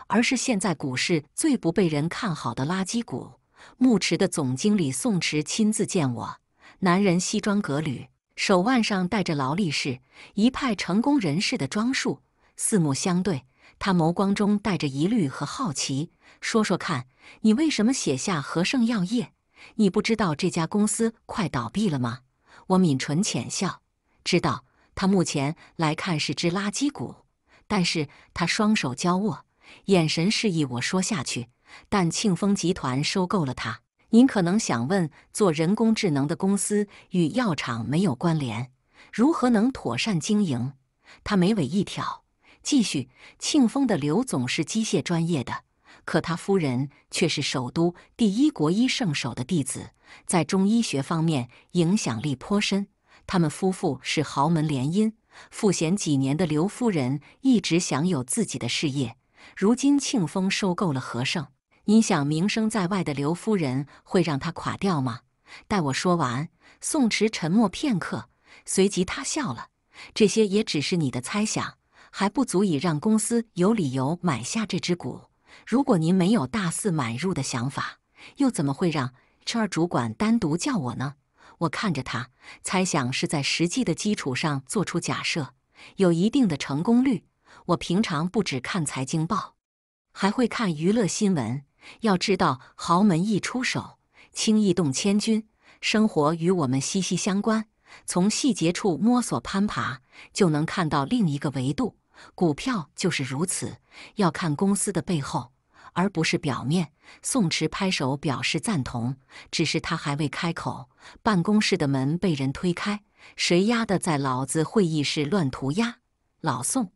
而是现在股市最不被人看好的垃圾股牧池的总经理宋池亲自见我。男人西装革履，手腕上戴着劳力士，一派成功人士的装束。四目相对。他眸光中带着疑虑和好奇，说说看，你为什么写下和盛药业？你不知道这家公司快倒闭了吗？我抿唇浅笑，知道。他目前来看是只垃圾股，但是他双手交握，眼神示意我说下去。但庆丰集团收购了它。您可能想问，做人工智能的公司与药厂没有关联，如何能妥善经营？他眉尾一挑。继续，庆丰的刘总是机械专业的，可他夫人却是首都第一国医圣手的弟子，在中医学方面影响力颇深。他们夫妇是豪门联姻，赋闲几年的刘夫人一直享有自己的事业。如今庆丰收购了和盛，你想名声在外的刘夫人会让他垮掉吗？待我说完，宋池沉默片刻，随即他笑了。这些也只是你的猜想。还不足以让公司有理由买下这只股。如果您没有大肆买入的想法，又怎么会让 h r 主管单独叫我呢？我看着他，猜想是在实际的基础上做出假设，有一定的成功率。我平常不止看财经报，还会看娱乐新闻。要知道，豪门一出手，轻易动千军。生活与我们息息相关，从细节处摸索攀爬，就能看到另一个维度。股票就是如此，要看公司的背后，而不是表面。宋池拍手表示赞同，只是他还未开口，办公室的门被人推开。谁丫的在老子会议室乱涂鸦？老宋，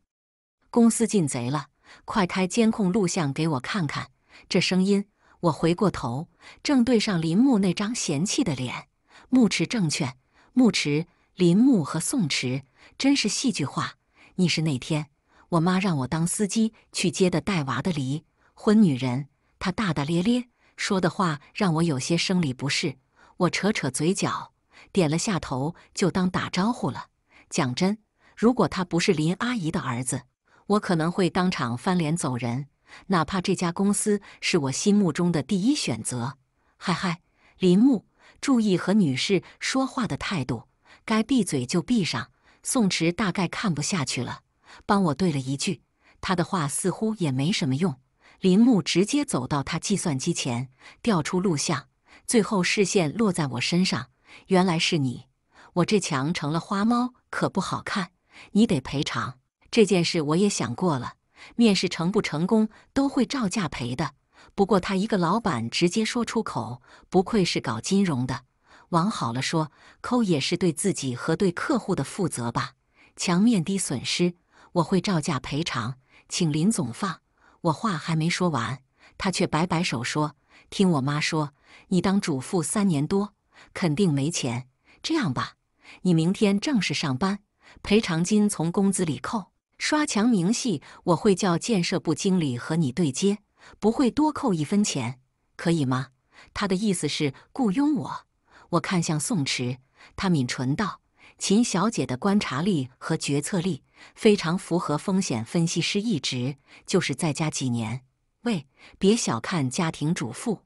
公司进贼了，快开监控录像给我看看！这声音，我回过头，正对上林木那张嫌弃的脸。木池证券，木池，林木和宋池真是戏剧化。你是那天。我妈让我当司机去接的带娃的离婚女人，她大大咧咧说的话让我有些生理不适。我扯扯嘴角，点了下头，就当打招呼了。讲真，如果他不是林阿姨的儿子，我可能会当场翻脸走人。哪怕这家公司是我心目中的第一选择。嗨嗨，林木，注意和女士说话的态度，该闭嘴就闭上。宋池大概看不下去了。帮我对了一句，他的话似乎也没什么用。林木直接走到他计算机前，调出录像，最后视线落在我身上。原来是你，我这墙成了花猫，可不好看，你得赔偿。这件事我也想过了，面试成不成功都会照价赔的。不过他一个老板直接说出口，不愧是搞金融的。往好了说，抠也是对自己和对客户的负责吧。墙面低损失。我会照价赔偿，请林总放我话还没说完，他却摆摆手说：“听我妈说，你当主妇三年多，肯定没钱。这样吧，你明天正式上班，赔偿金从工资里扣。刷墙明细我会叫建设部经理和你对接，不会多扣一分钱，可以吗？”他的意思是雇佣我。我看向宋池，他抿唇道。秦小姐的观察力和决策力非常符合风险分析师一职，就是在家几年。喂，别小看家庭主妇，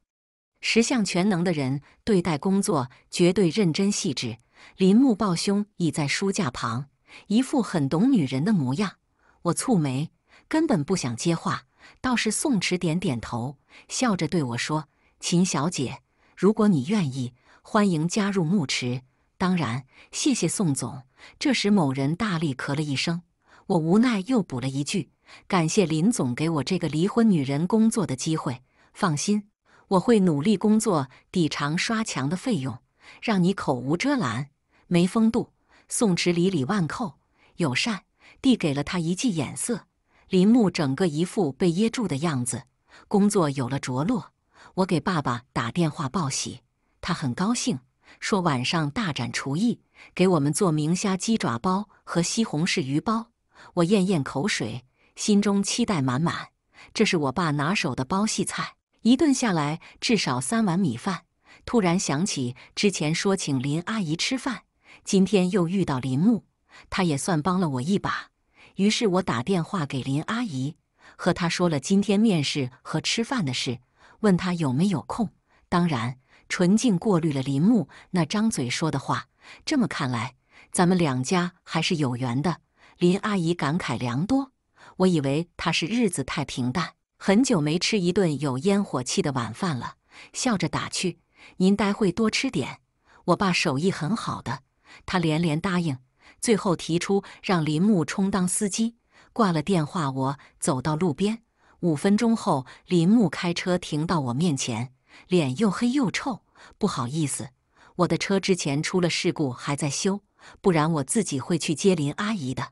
十项全能的人对待工作绝对认真细致。林木抱胸倚在书架旁，一副很懂女人的模样。我蹙眉，根本不想接话，倒是宋池点点头，笑着对我说：“秦小姐，如果你愿意，欢迎加入沐池。”当然，谢谢宋总。这时，某人大力咳了一声，我无奈又补了一句：“感谢林总给我这个离婚女人工作的机会。放心，我会努力工作，抵偿刷墙的费用，让你口无遮拦，没风度。”宋池里里万扣，友善递给了他一记眼色，林木整个一副被噎住的样子。工作有了着落，我给爸爸打电话报喜，他很高兴。说晚上大展厨艺，给我们做明虾、鸡爪包和西红柿鱼包。我咽咽口水，心中期待满满。这是我爸拿手的包系菜，一顿下来至少三碗米饭。突然想起之前说请林阿姨吃饭，今天又遇到林木，他也算帮了我一把。于是我打电话给林阿姨，和她说了今天面试和吃饭的事，问她有没有空。当然。纯净过滤了林木那张嘴说的话。这么看来，咱们两家还是有缘的。林阿姨感慨良多。我以为她是日子太平淡，很久没吃一顿有烟火气的晚饭了，笑着打趣：“您待会多吃点，我爸手艺很好的。”她连连答应。最后提出让林木充当司机。挂了电话，我走到路边。五分钟后，林木开车停到我面前，脸又黑又臭。不好意思，我的车之前出了事故，还在修，不然我自己会去接林阿姨的。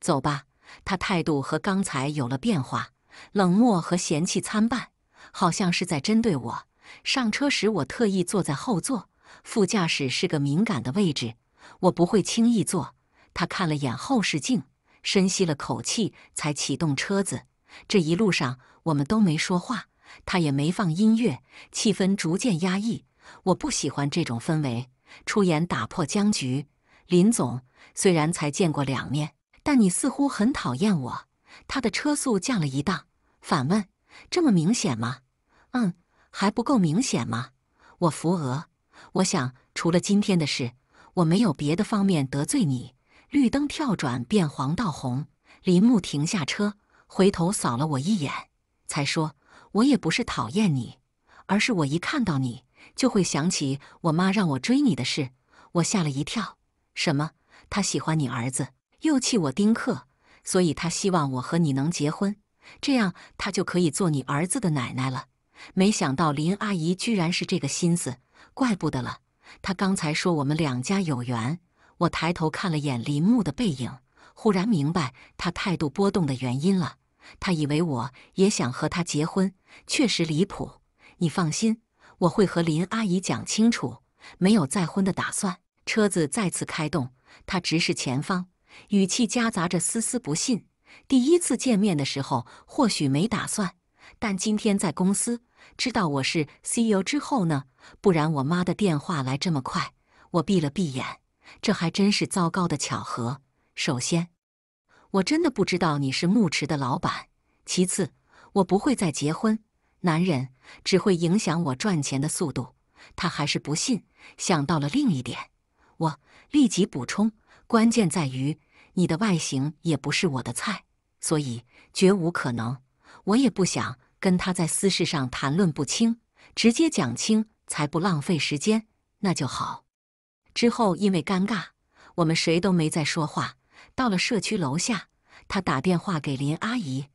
走吧。他态度和刚才有了变化，冷漠和嫌弃参半，好像是在针对我。上车时，我特意坐在后座，副驾驶是个敏感的位置，我不会轻易坐。他看了眼后视镜，深吸了口气，才启动车子。这一路上我们都没说话，他也没放音乐，气氛逐渐压抑。我不喜欢这种氛围，出言打破僵局。林总虽然才见过两面，但你似乎很讨厌我。他的车速降了一档，反问：“这么明显吗？”“嗯，还不够明显吗？”我扶额，我想除了今天的事，我没有别的方面得罪你。绿灯跳转变黄到红，林木停下车，回头扫了我一眼，才说：“我也不是讨厌你，而是我一看到你。”就会想起我妈让我追你的事，我吓了一跳。什么？她喜欢你儿子，又气我丁克，所以她希望我和你能结婚，这样她就可以做你儿子的奶奶了。没想到林阿姨居然是这个心思，怪不得了。她刚才说我们两家有缘，我抬头看了眼林木的背影，忽然明白他态度波动的原因了。他以为我也想和他结婚，确实离谱。你放心。我会和林阿姨讲清楚，没有再婚的打算。车子再次开动，他直视前方，语气夹杂着丝丝不信。第一次见面的时候或许没打算，但今天在公司知道我是 CEO 之后呢？不然我妈的电话来这么快。我闭了闭眼，这还真是糟糕的巧合。首先，我真的不知道你是牧池的老板；其次，我不会再结婚。男人只会影响我赚钱的速度，他还是不信，想到了另一点，我立即补充：关键在于你的外形也不是我的菜，所以绝无可能。我也不想跟他在私事上谈论不清，直接讲清才不浪费时间。那就好。之后因为尴尬，我们谁都没再说话。到了社区楼下，他打电话给林阿姨，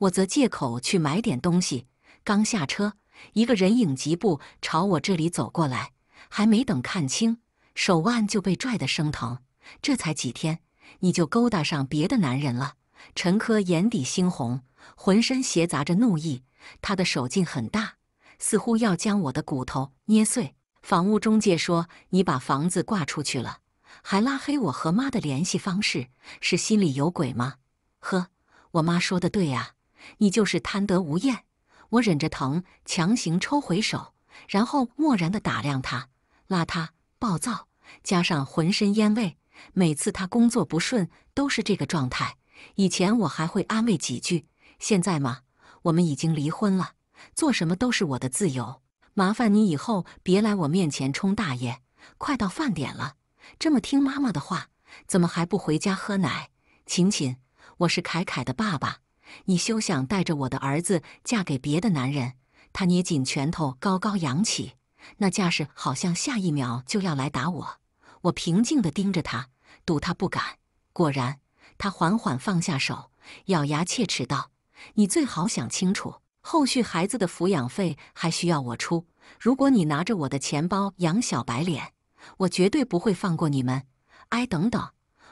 我则借口去买点东西。刚下车，一个人影疾步朝我这里走过来，还没等看清，手腕就被拽得生疼。这才几天，你就勾搭上别的男人了？陈科眼底猩红，浑身挟杂着怒意，他的手劲很大，似乎要将我的骨头捏碎。房屋中介说你把房子挂出去了，还拉黑我和妈的联系方式，是心里有鬼吗？呵，我妈说的对呀，你就是贪得无厌。我忍着疼，强行抽回手，然后漠然地打量他，邋遢、暴躁，加上浑身烟味。每次他工作不顺，都是这个状态。以前我还会安慰几句，现在嘛，我们已经离婚了，做什么都是我的自由。麻烦你以后别来我面前冲大爷。快到饭点了，这么听妈妈的话，怎么还不回家喝奶？琴琴，我是凯凯的爸爸。你休想带着我的儿子嫁给别的男人！他捏紧拳头，高高扬起，那架势好像下一秒就要来打我。我平静的盯着他，赌他不敢。果然，他缓缓放下手，咬牙切齿道：“你最好想清楚，后续孩子的抚养费还需要我出。如果你拿着我的钱包养小白脸，我绝对不会放过你们！”哎，等等，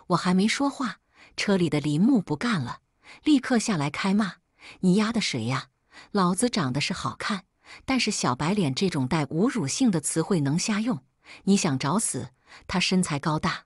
我还没说话，车里的林木不干了。立刻下来开骂！你丫的谁呀？老子长得是好看，但是“小白脸”这种带侮辱性的词汇能瞎用？你想找死？他身材高大，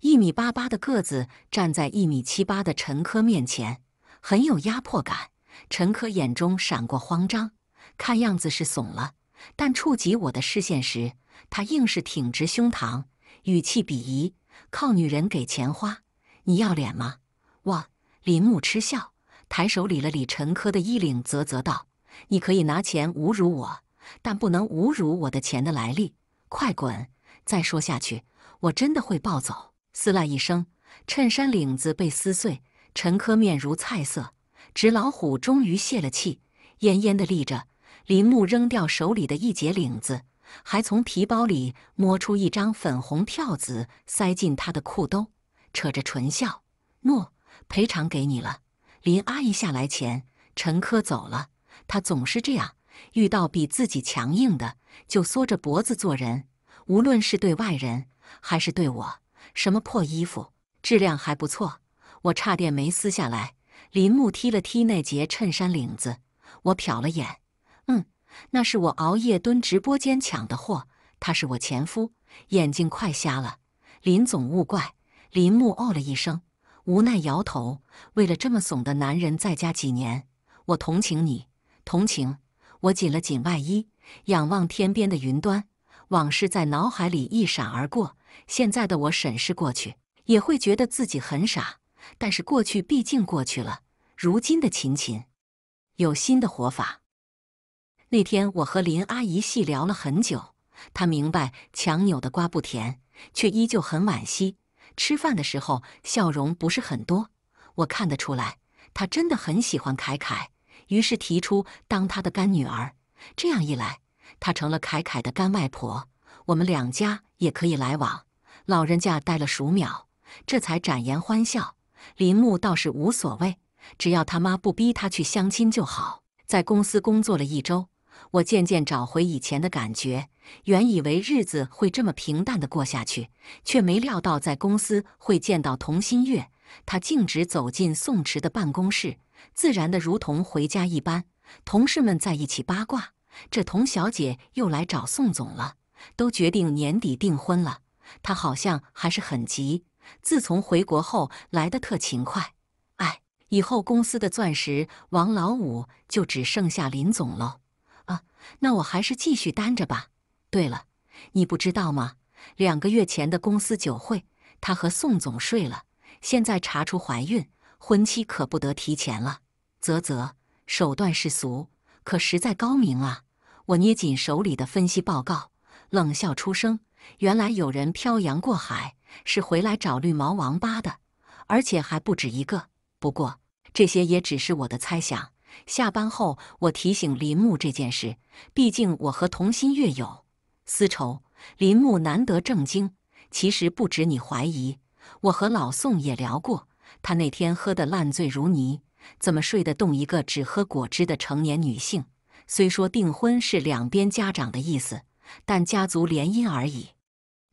一米八八的个子站在一米七八的陈珂面前，很有压迫感。陈珂眼中闪过慌张，看样子是怂了。但触及我的视线时，他硬是挺直胸膛，语气鄙夷：“靠女人给钱花，你要脸吗？”哇！林木嗤笑，抬手理了理陈珂的衣领，啧啧道：“你可以拿钱侮辱我，但不能侮辱我的钱的来历。快滚！再说下去，我真的会暴走！”撕拉一声，衬衫领子被撕碎。陈珂面如菜色，纸老虎终于泄了气，焉焉的立着。林木扔掉手里的一截领子，还从皮包里摸出一张粉红票子，塞进他的裤兜，扯着唇笑：“诺。”赔偿给你了，林阿姨下来前，陈科走了。他总是这样，遇到比自己强硬的就缩着脖子做人。无论是对外人还是对我，什么破衣服，质量还不错，我差点没撕下来。林木踢了踢那截衬衫领子，我瞟了眼，嗯，那是我熬夜蹲直播间抢的货。他是我前夫，眼睛快瞎了。林总勿怪。林木哦了一声。无奈摇头，为了这么怂的男人在家几年，我同情你，同情。我紧了紧外衣，仰望天边的云端，往事在脑海里一闪而过。现在的我审视过去，也会觉得自己很傻。但是过去毕竟过去了，如今的秦琴，有新的活法。那天我和林阿姨细聊了很久，她明白强扭的瓜不甜，却依旧很惋惜。吃饭的时候，笑容不是很多，我看得出来，他真的很喜欢凯凯，于是提出当他的干女儿，这样一来，他成了凯凯的干外婆，我们两家也可以来往。老人家待了数秒，这才展颜欢笑。林木倒是无所谓，只要他妈不逼他去相亲就好。在公司工作了一周。我渐渐找回以前的感觉。原以为日子会这么平淡的过下去，却没料到在公司会见到童心月。她径直走进宋池的办公室，自然的如同回家一般。同事们在一起八卦：“这童小姐又来找宋总了，都决定年底订婚了。她好像还是很急。自从回国后，来的特勤快。哎，以后公司的钻石王老五就只剩下林总了。”啊，那我还是继续单着吧。对了，你不知道吗？两个月前的公司酒会，他和宋总睡了，现在查出怀孕，婚期可不得提前了。啧啧，手段是俗，可实在高明啊！我捏紧手里的分析报告，冷笑出声：“原来有人漂洋过海是回来找绿毛王八的，而且还不止一个。不过这些也只是我的猜想。”下班后，我提醒林木这件事。毕竟我和童心月有私仇，林木难得正经。其实不止你怀疑。我和老宋也聊过，他那天喝得烂醉如泥，怎么睡得动一个只喝果汁的成年女性？虽说订婚是两边家长的意思，但家族联姻而已。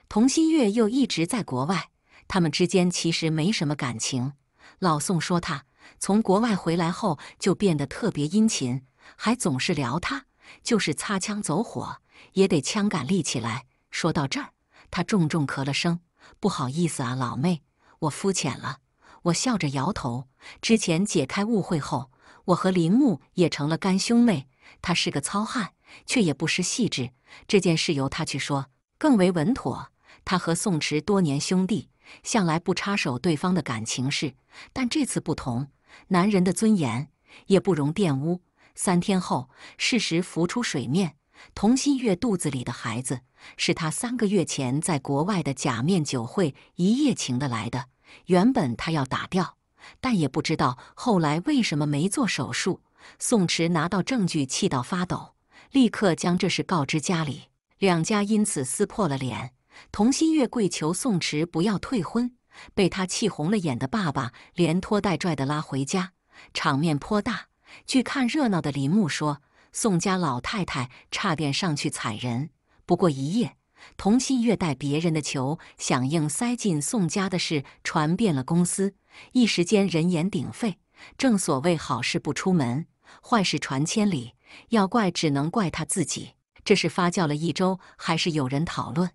童心月又一直在国外，他们之间其实没什么感情。老宋说他。从国外回来后，就变得特别殷勤，还总是聊他。就是擦枪走火，也得枪杆立起来。说到这儿，他重重咳了声，不好意思啊，老妹，我肤浅了。我笑着摇头。之前解开误会后，我和林木也成了干兄妹。他是个糙汉，却也不失细致。这件事由他去说，更为稳妥。他和宋迟多年兄弟。向来不插手对方的感情事，但这次不同，男人的尊严也不容玷污。三天后，事实浮出水面，童心月肚子里的孩子是她三个月前在国外的假面酒会一夜情的来的。原本她要打掉，但也不知道后来为什么没做手术。宋池拿到证据，气到发抖，立刻将这事告知家里，两家因此撕破了脸。童心月跪求宋池不要退婚，被他气红了眼的爸爸连拖带拽的拉回家，场面颇大。据看热闹的林木说，宋家老太太差点上去踩人。不过一夜，童心月带别人的球响应塞进宋家的事传遍了公司，一时间人言鼎沸。正所谓好事不出门，坏事传千里，要怪只能怪他自己。这是发酵了一周，还是有人讨论？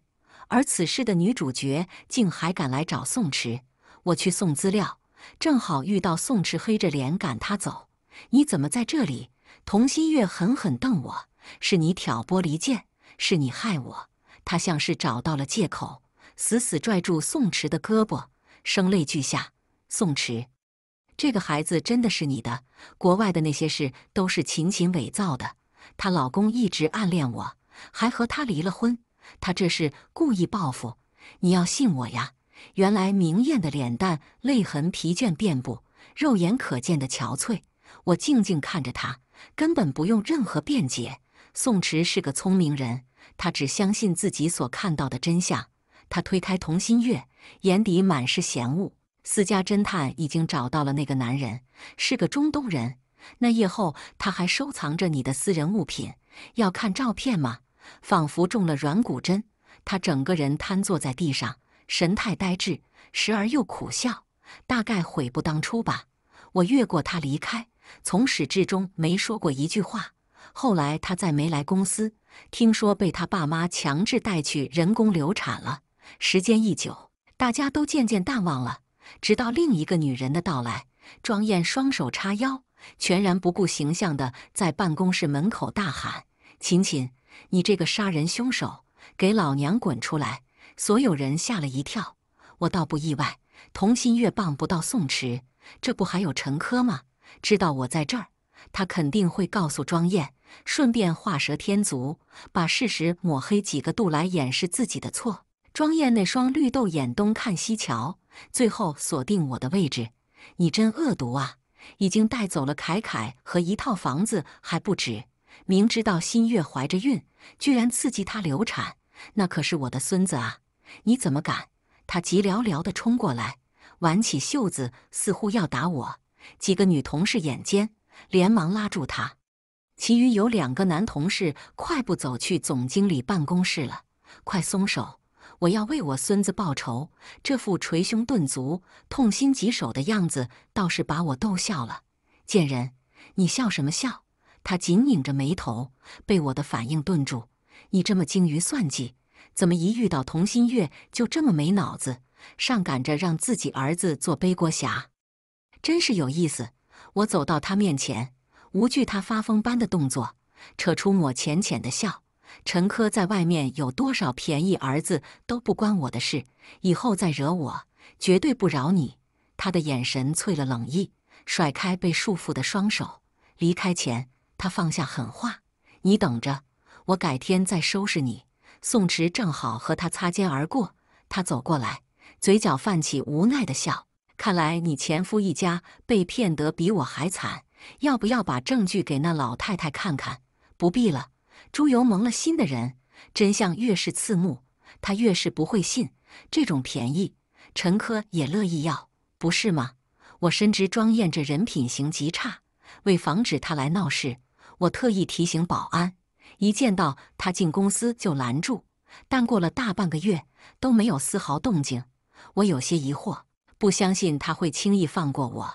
而此事的女主角竟还敢来找宋池，我去送资料，正好遇到宋池，黑着脸赶他走。你怎么在这里？童心月狠狠瞪我，是你挑拨离间，是你害我。她像是找到了借口，死死拽住宋池的胳膊，声泪俱下。宋池，这个孩子真的是你的，国外的那些事都是秦秦伪造的。她老公一直暗恋我，还和她离了婚。他这是故意报复，你要信我呀！原来明艳的脸蛋，泪痕、疲倦遍布，肉眼可见的憔悴。我静静看着他，根本不用任何辩解。宋池是个聪明人，他只相信自己所看到的真相。他推开童心月，眼底满是嫌恶。私家侦探已经找到了那个男人，是个中东人。那夜后，他还收藏着你的私人物品。要看照片吗？仿佛中了软骨针，他整个人瘫坐在地上，神态呆滞，时而又苦笑，大概悔不当初吧。我越过他离开，从始至终没说过一句话。后来他再没来公司，听说被他爸妈强制带去人工流产了。时间一久，大家都渐渐淡忘了，直到另一个女人的到来。庄燕双手叉腰，全然不顾形象的在办公室门口大喊：“秦秦！”你这个杀人凶手，给老娘滚出来！所有人吓了一跳，我倒不意外。同心月棒不到宋池，这不还有陈科吗？知道我在这儿，他肯定会告诉庄燕，顺便画蛇添足，把事实抹黑几个度来掩饰自己的错。庄燕那双绿豆眼东看西瞧，最后锁定我的位置。你真恶毒啊！已经带走了凯凯和一套房子，还不止。明知道新月怀着孕，居然刺激她流产，那可是我的孙子啊！你怎么敢？他急寥寥地冲过来，挽起袖子，似乎要打我。几个女同事眼尖，连忙拉住他。其余有两个男同事快步走去总经理办公室了。快松手！我要为我孙子报仇！这副捶胸顿足、痛心疾首的样子，倒是把我逗笑了。贱人，你笑什么笑？他紧拧着眉头，被我的反应顿住。你这么精于算计，怎么一遇到童心月就这么没脑子？上赶着让自己儿子做背锅侠，真是有意思。我走到他面前，无惧他发疯般的动作，扯出抹浅浅的笑。陈科在外面有多少便宜，儿子都不关我的事。以后再惹我，绝对不饶你。他的眼神淬了冷意，甩开被束缚的双手，离开前。他放下狠话：“你等着，我改天再收拾你。”宋池正好和他擦肩而过，他走过来，嘴角泛起无奈的笑：“看来你前夫一家被骗得比我还惨，要不要把证据给那老太太看看？”“不必了，猪油蒙了心的人，真相越是刺目，他越是不会信这种便宜。”陈科也乐意要，不是吗？我深知庄燕这人品行极差，为防止他来闹事。我特意提醒保安，一见到他进公司就拦住。但过了大半个月都没有丝毫动静，我有些疑惑，不相信他会轻易放过我。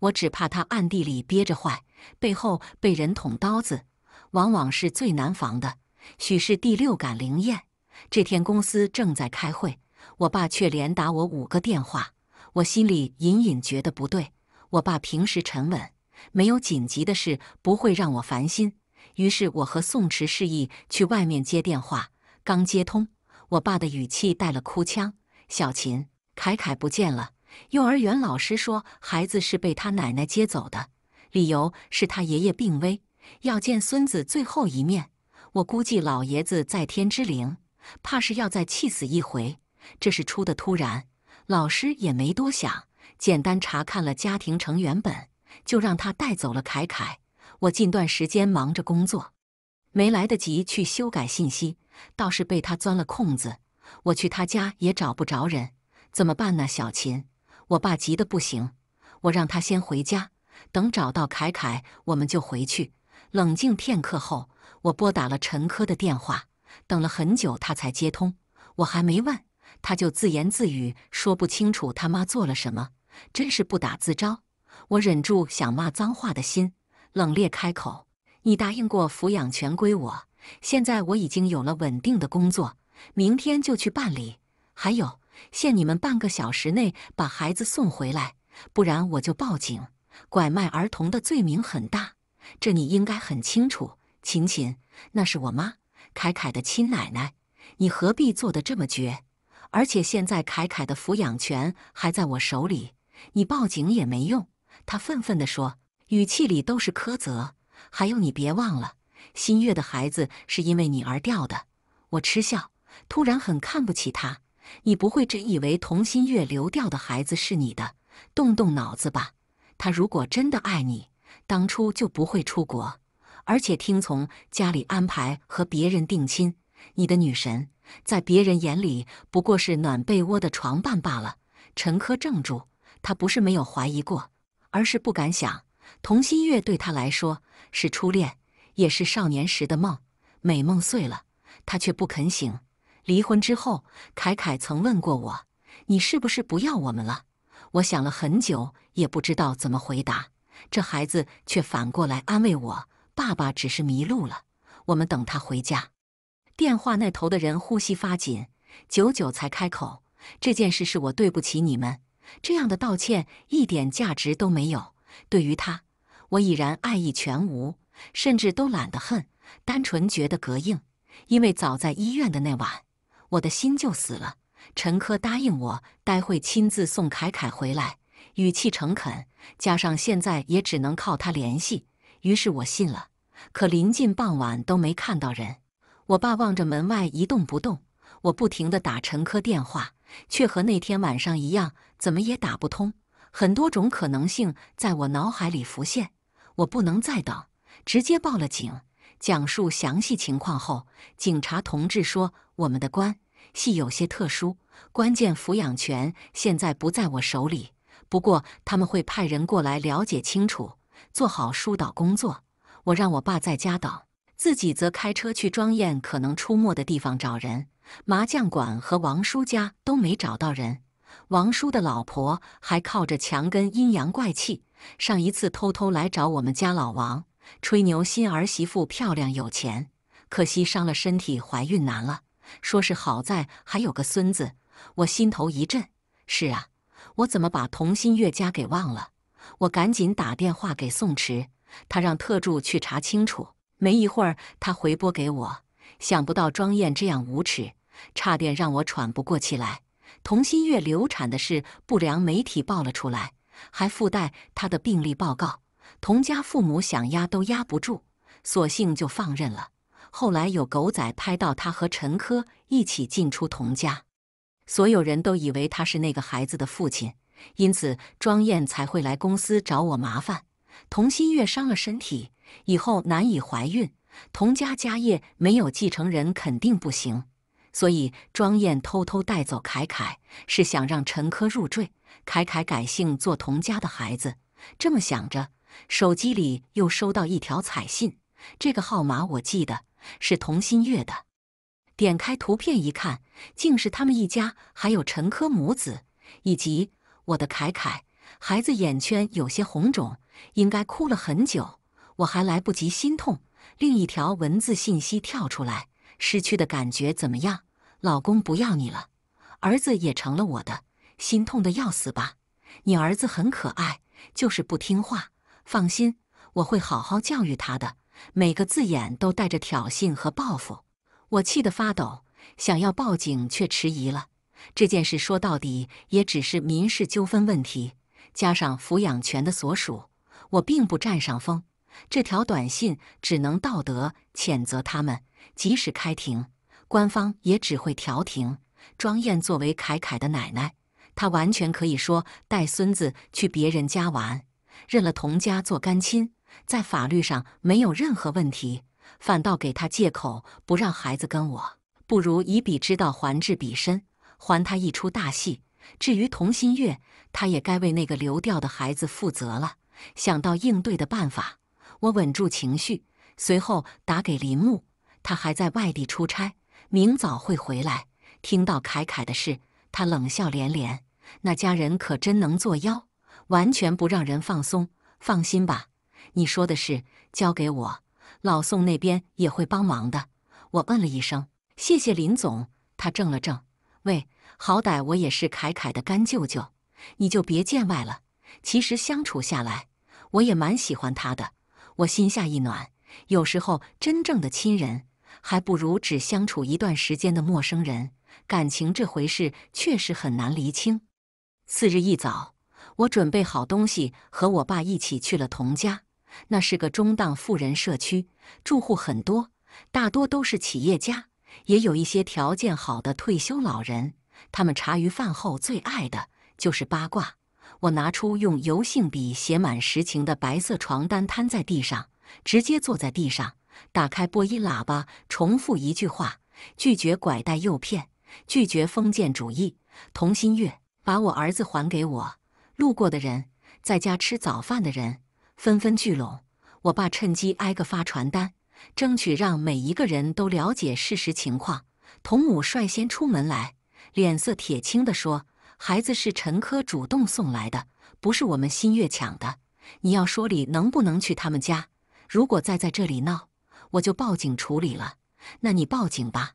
我只怕他暗地里憋着坏，背后被人捅刀子，往往是最难防的。许是第六感灵验，这天公司正在开会，我爸却连打我五个电话，我心里隐隐觉得不对。我爸平时沉稳。没有紧急的事，不会让我烦心。于是我和宋池示意去外面接电话。刚接通，我爸的语气带了哭腔：“小琴，凯凯不见了。幼儿园老师说，孩子是被他奶奶接走的，理由是他爷爷病危，要见孙子最后一面。我估计老爷子在天之灵，怕是要再气死一回。这事出的突然，老师也没多想，简单查看了家庭成员本。”就让他带走了凯凯。我近段时间忙着工作，没来得及去修改信息，倒是被他钻了空子。我去他家也找不着人，怎么办呢？小琴，我爸急得不行。我让他先回家，等找到凯凯，我们就回去。冷静片刻后，我拨打了陈科的电话，等了很久，他才接通。我还没问，他就自言自语，说不清楚他妈做了什么，真是不打自招。我忍住想骂脏话的心，冷冽开口：“你答应过抚养权归我，现在我已经有了稳定的工作，明天就去办理。还有，限你们半个小时内把孩子送回来，不然我就报警。拐卖儿童的罪名很大，这你应该很清楚。”琴琴，那是我妈凯凯的亲奶奶，你何必做得这么绝？而且现在凯凯的抚养权还在我手里，你报警也没用。他愤愤地说，语气里都是苛责。还有，你别忘了，新月的孩子是因为你而掉的。我嗤笑，突然很看不起他。你不会真以为童新月流掉的孩子是你的？动动脑子吧。他如果真的爱你，当初就不会出国，而且听从家里安排和别人定亲。你的女神，在别人眼里不过是暖被窝的床伴罢了。陈科怔住，他不是没有怀疑过。而是不敢想，童心月对他来说是初恋，也是少年时的梦。美梦碎了，他却不肯醒。离婚之后，凯凯曾问过我：“你是不是不要我们了？”我想了很久，也不知道怎么回答。这孩子却反过来安慰我：“爸爸只是迷路了，我们等他回家。”电话那头的人呼吸发紧，久久才开口：“这件事是我对不起你们。”这样的道歉一点价值都没有。对于他，我已然爱意全无，甚至都懒得恨，单纯觉得膈应。因为早在医院的那晚，我的心就死了。陈科答应我，待会亲自送凯凯回来，语气诚恳，加上现在也只能靠他联系，于是我信了。可临近傍晚都没看到人，我爸望着门外一动不动，我不停地打陈科电话。却和那天晚上一样，怎么也打不通。很多种可能性在我脑海里浮现，我不能再等，直接报了警。讲述详细情况后，警察同志说：“我们的关系有些特殊，关键抚养权现在不在我手里，不过他们会派人过来了解清楚，做好疏导工作。”我让我爸在家等，自己则开车去庄堰可能出没的地方找人。麻将馆和王叔家都没找到人，王叔的老婆还靠着墙根阴阳怪气。上一次偷偷来找我们家老王，吹牛新儿媳妇漂亮有钱，可惜伤了身体，怀孕难了。说是好在还有个孙子，我心头一震。是啊，我怎么把童心月家给忘了？我赶紧打电话给宋池，他让特助去查清楚。没一会儿，他回拨给我，想不到庄燕这样无耻。差点让我喘不过气来。童心月流产的事，不良媒体爆了出来，还附带她的病例报告。童家父母想压都压不住，索性就放任了。后来有狗仔拍到她和陈科一起进出童家，所有人都以为他是那个孩子的父亲，因此庄燕才会来公司找我麻烦。童心月伤了身体，以后难以怀孕，童家家业没有继承人，肯定不行。所以，庄燕偷偷带走凯凯，是想让陈科入赘，凯凯改姓做童家的孩子。这么想着，手机里又收到一条彩信，这个号码我记得是童心月的。点开图片一看，竟是他们一家，还有陈科母子，以及我的凯凯。孩子眼圈有些红肿，应该哭了很久。我还来不及心痛，另一条文字信息跳出来。失去的感觉怎么样？老公不要你了，儿子也成了我的，心痛的要死吧？你儿子很可爱，就是不听话。放心，我会好好教育他的。每个字眼都带着挑衅和报复，我气得发抖，想要报警却迟疑了。这件事说到底也只是民事纠纷问题，加上抚养权的所属，我并不占上风。这条短信只能道德谴责他们。即使开庭，官方也只会调停。庄燕作为凯凯的奶奶，她完全可以说带孙子去别人家玩，认了童家做干亲，在法律上没有任何问题，反倒给她借口不让孩子跟我。不如以彼之道还治彼身，还他一出大戏。至于童心月，他也该为那个流掉的孩子负责了。想到应对的办法，我稳住情绪，随后打给林木。他还在外地出差，明早会回来。听到凯凯的事，他冷笑连连。那家人可真能作妖，完全不让人放松。放心吧，你说的事交给我，老宋那边也会帮忙的。我嗯了一声，谢谢林总。他怔了怔，喂，好歹我也是凯凯的干舅舅，你就别见外了。其实相处下来，我也蛮喜欢他的。我心下一暖，有时候真正的亲人。还不如只相处一段时间的陌生人，感情这回事确实很难厘清。次日一早，我准备好东西，和我爸一起去了童家。那是个中档富人社区，住户很多，大多都是企业家，也有一些条件好的退休老人。他们茶余饭后最爱的就是八卦。我拿出用油性笔写满实情的白色床单，摊在地上，直接坐在地上。打开播音喇叭，重复一句话：拒绝拐带诱骗，拒绝封建主义。童心月，把我儿子还给我！路过的人，在家吃早饭的人，纷纷聚拢。我爸趁机挨个发传单，争取让每一个人都了解事实情况。童母率先出门来，脸色铁青地说：“孩子是陈科主动送来的，不是我们心月抢的。你要说理，能不能去他们家？如果再在这里闹……”我就报警处理了。那你报警吧，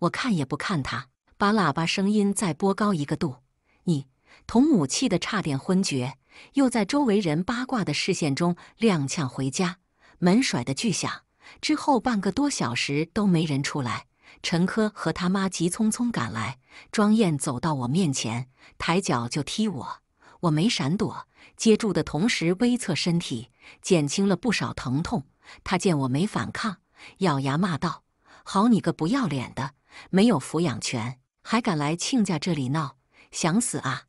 我看也不看他，把喇叭声音再拨高一个度。你童母气得差点昏厥，又在周围人八卦的视线中踉跄回家，门甩得巨响之后，半个多小时都没人出来。陈科和他妈急匆匆赶来，庄燕走到我面前，抬脚就踢我，我没闪躲，接住的同时微侧身体，减轻了不少疼痛。他见我没反抗，咬牙骂道：“好你个不要脸的，没有抚养权还敢来亲家这里闹，想死啊！”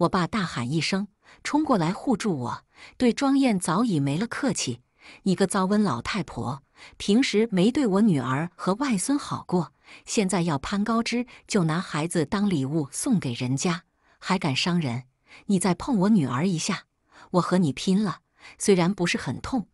我爸大喊一声，冲过来护住我。对庄燕早已没了客气：“你个糟温老太婆，平时没对我女儿和外孙好过，现在要攀高枝就拿孩子当礼物送给人家，还敢伤人！你再碰我女儿一下，我和你拼了！虽然不是很痛。”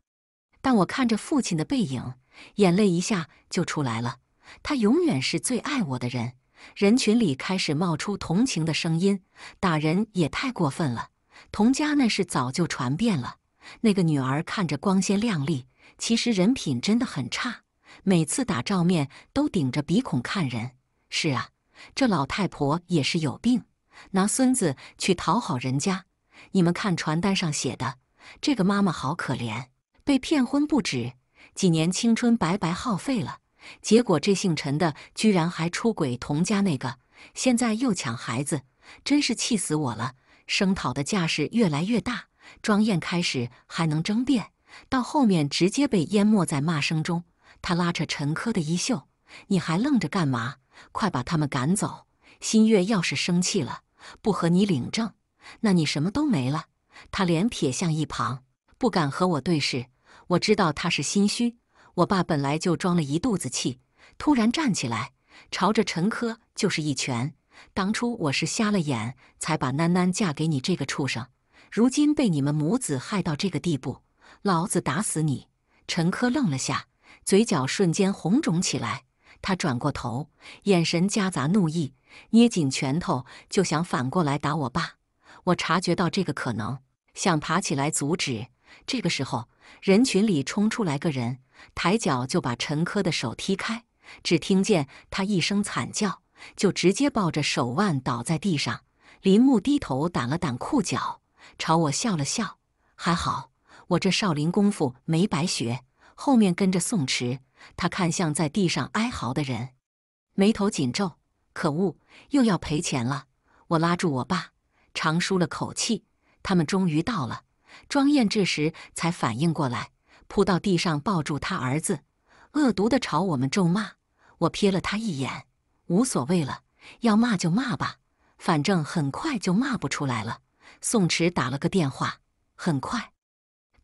但我看着父亲的背影，眼泪一下就出来了。他永远是最爱我的人。人群里开始冒出同情的声音：“打人也太过分了，童家那是早就传遍了。那个女儿看着光鲜亮丽，其实人品真的很差。每次打照面都顶着鼻孔看人。是啊，这老太婆也是有病，拿孙子去讨好人家。你们看传单上写的，这个妈妈好可怜。”被骗婚不止几年，青春白白耗费了。结果这姓陈的居然还出轨童家那个，现在又抢孩子，真是气死我了！声讨的架势越来越大。庄燕开始还能争辩，到后面直接被淹没在骂声中。他拉扯陈科的衣袖：“你还愣着干嘛？快把他们赶走！新月要是生气了，不和你领证，那你什么都没了。”他脸撇向一旁。不敢和我对视，我知道他是心虚。我爸本来就装了一肚子气，突然站起来，朝着陈科就是一拳。当初我是瞎了眼，才把囡囡嫁给你这个畜生，如今被你们母子害到这个地步，老子打死你！陈科愣了下，嘴角瞬间红肿起来，他转过头，眼神夹杂怒意，捏紧拳头就想反过来打我爸。我察觉到这个可能，想爬起来阻止。这个时候，人群里冲出来个人，抬脚就把陈珂的手踢开。只听见他一声惨叫，就直接抱着手腕倒在地上。林木低头掸了掸裤脚，朝我笑了笑：“还好，我这少林功夫没白学。”后面跟着宋池，他看向在地上哀嚎的人，眉头紧皱：“可恶，又要赔钱了！”我拉住我爸，长舒了口气：“他们终于到了。”庄燕这时才反应过来，扑到地上抱住他儿子，恶毒地朝我们咒骂。我瞥了他一眼，无所谓了，要骂就骂吧，反正很快就骂不出来了。宋池打了个电话，很快，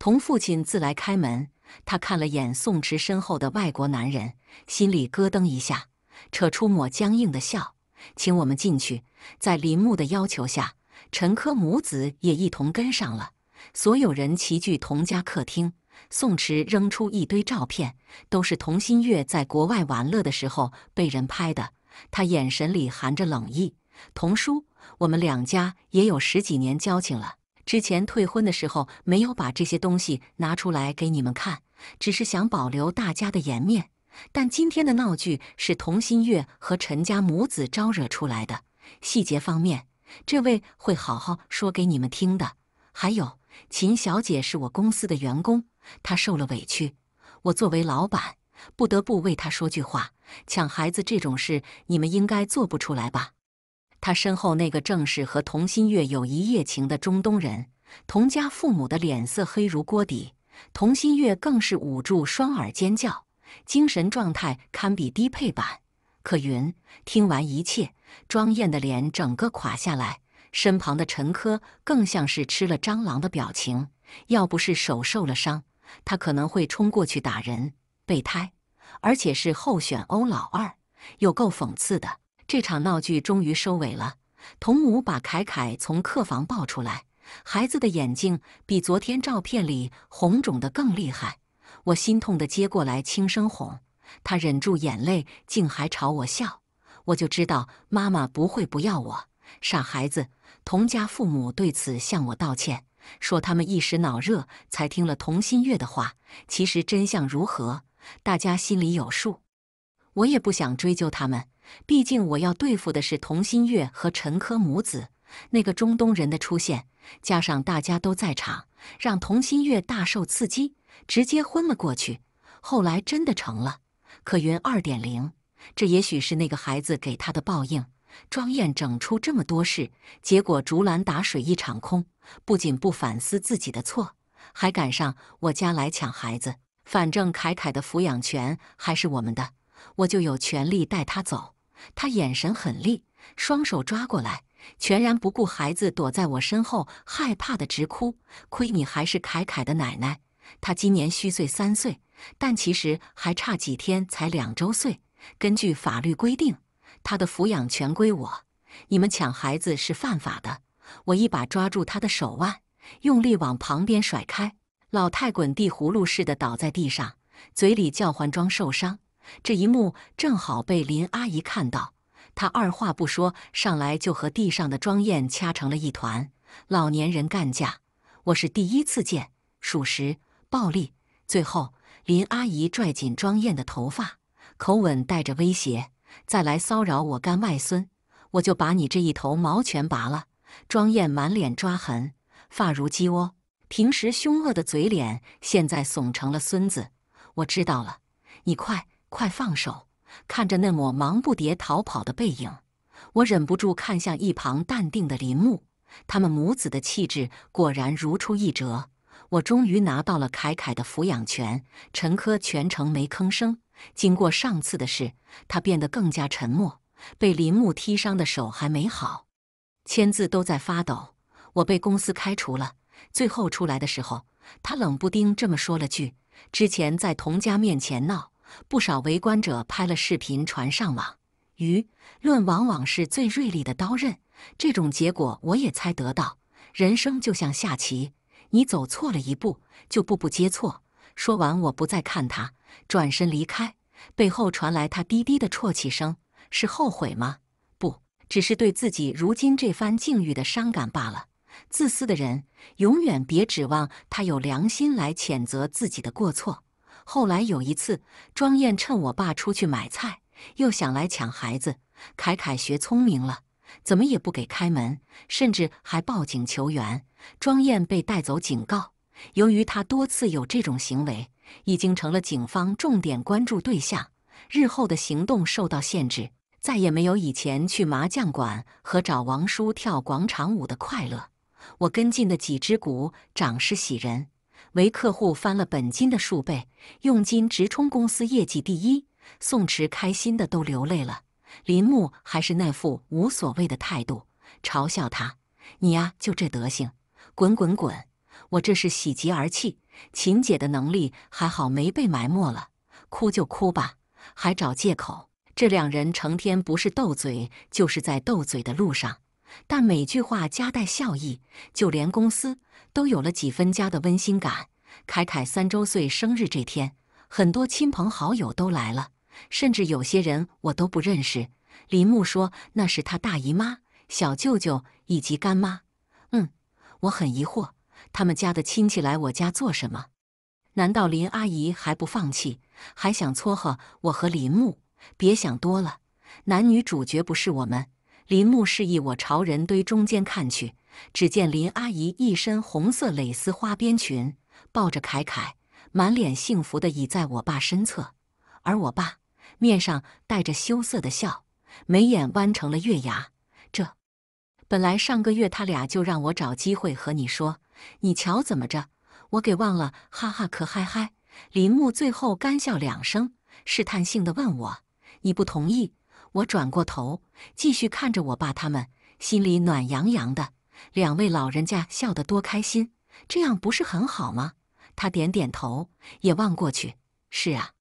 同父亲自来开门。他看了眼宋池身后的外国男人，心里咯噔一下，扯出抹僵硬的笑，请我们进去。在林木的要求下，陈科母子也一同跟上了。所有人齐聚童家客厅，宋池扔出一堆照片，都是童心月在国外玩乐的时候被人拍的。他眼神里含着冷意：“童叔，我们两家也有十几年交情了，之前退婚的时候没有把这些东西拿出来给你们看，只是想保留大家的颜面。但今天的闹剧是童心月和陈家母子招惹出来的。细节方面，这位会好好说给你们听的。还有。”秦小姐是我公司的员工，她受了委屈，我作为老板不得不为她说句话。抢孩子这种事，你们应该做不出来吧？他身后那个正是和童心月有一夜情的中东人，童家父母的脸色黑如锅底，童心月更是捂住双耳尖叫，精神状态堪比低配版。可云听完一切，庄艳的脸整个垮下来。身旁的陈科更像是吃了蟑螂的表情，要不是手受了伤，他可能会冲过去打人。备胎，而且是候选欧老二，有够讽刺的。这场闹剧终于收尾了。童母把凯凯从客房抱出来，孩子的眼睛比昨天照片里红肿的更厉害。我心痛的接过来，轻声哄他，忍住眼泪，竟还朝我笑。我就知道妈妈不会不要我，傻孩子。童家父母对此向我道歉，说他们一时脑热才听了童心月的话。其实真相如何，大家心里有数。我也不想追究他们，毕竟我要对付的是童心月和陈科母子。那个中东人的出现，加上大家都在场，让童心月大受刺激，直接昏了过去。后来真的成了可云二点零，这也许是那个孩子给他的报应。庄燕整出这么多事，结果竹篮打水一场空。不仅不反思自己的错，还赶上我家来抢孩子。反正凯凯的抚养权还是我们的，我就有权利带他走。他眼神狠厉，双手抓过来，全然不顾孩子躲在我身后，害怕的直哭。亏你还是凯凯的奶奶，他今年虚岁三岁，但其实还差几天才两周岁。根据法律规定。他的抚养权归我，你们抢孩子是犯法的。我一把抓住他的手腕，用力往旁边甩开，老太滚地葫芦似的倒在地上，嘴里叫唤，装受伤。这一幕正好被林阿姨看到，她二话不说，上来就和地上的庄燕掐成了一团。老年人干架，我是第一次见，属实暴力。最后，林阿姨拽紧庄燕的头发，口吻带着威胁。再来骚扰我干外孙，我就把你这一头毛全拔了！庄燕满脸抓痕，发如鸡窝，平时凶恶的嘴脸现在怂成了孙子。我知道了，你快快放手！看着那抹忙不迭逃跑的背影，我忍不住看向一旁淡定的林木，他们母子的气质果然如出一辙。我终于拿到了凯凯的抚养权，陈珂全程没吭声。经过上次的事，他变得更加沉默。被林木踢伤的手还没好，签字都在发抖。我被公司开除了。最后出来的时候，他冷不丁这么说了句：“之前在童家面前闹，不少围观者拍了视频传上网。舆论往往是最锐利的刀刃，这种结果我也猜得到。人生就像下棋，你走错了一步，就步步接错。”说完，我不再看他，转身离开。背后传来他低低的啜泣声，是后悔吗？不只是对自己如今这番境遇的伤感罢了。自私的人，永远别指望他有良心来谴责自己的过错。后来有一次，庄燕趁我爸出去买菜，又想来抢孩子。凯凯学聪明了，怎么也不给开门，甚至还报警求援。庄燕被带走，警告。由于他多次有这种行为，已经成了警方重点关注对象，日后的行动受到限制，再也没有以前去麻将馆和找王叔跳广场舞的快乐。我跟进的几只股涨势喜人，为客户翻了本金的数倍，佣金直冲公司业绩第一。宋池开心的都流泪了。林木还是那副无所谓的态度，嘲笑他：“你呀，就这德行，滚滚滚。”我这是喜极而泣，秦姐的能力还好没被埋没了，哭就哭吧，还找借口。这两人成天不是斗嘴，就是在斗嘴的路上，但每句话夹带笑意，就连公司都有了几分家的温馨感。凯凯三周岁生日这天，很多亲朋好友都来了，甚至有些人我都不认识。林木说那是他大姨妈、小舅舅以及干妈。嗯，我很疑惑。他们家的亲戚来我家做什么？难道林阿姨还不放弃，还想撮合我和林木？别想多了，男女主角不是我们。林木示意我朝人堆中间看去，只见林阿姨一身红色蕾丝花边裙，抱着凯凯，满脸幸福的倚在我爸身侧，而我爸面上带着羞涩的笑，眉眼弯成了月牙。这本来上个月他俩就让我找机会和你说。你瞧怎么着？我给忘了，哈哈，可嗨嗨！林木最后干笑两声，试探性地问我：“你不同意？”我转过头，继续看着我爸他们，心里暖洋洋的。两位老人家笑得多开心，这样不是很好吗？他点点头，也望过去：“是啊，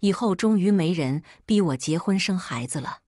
以后终于没人逼我结婚生孩子了。”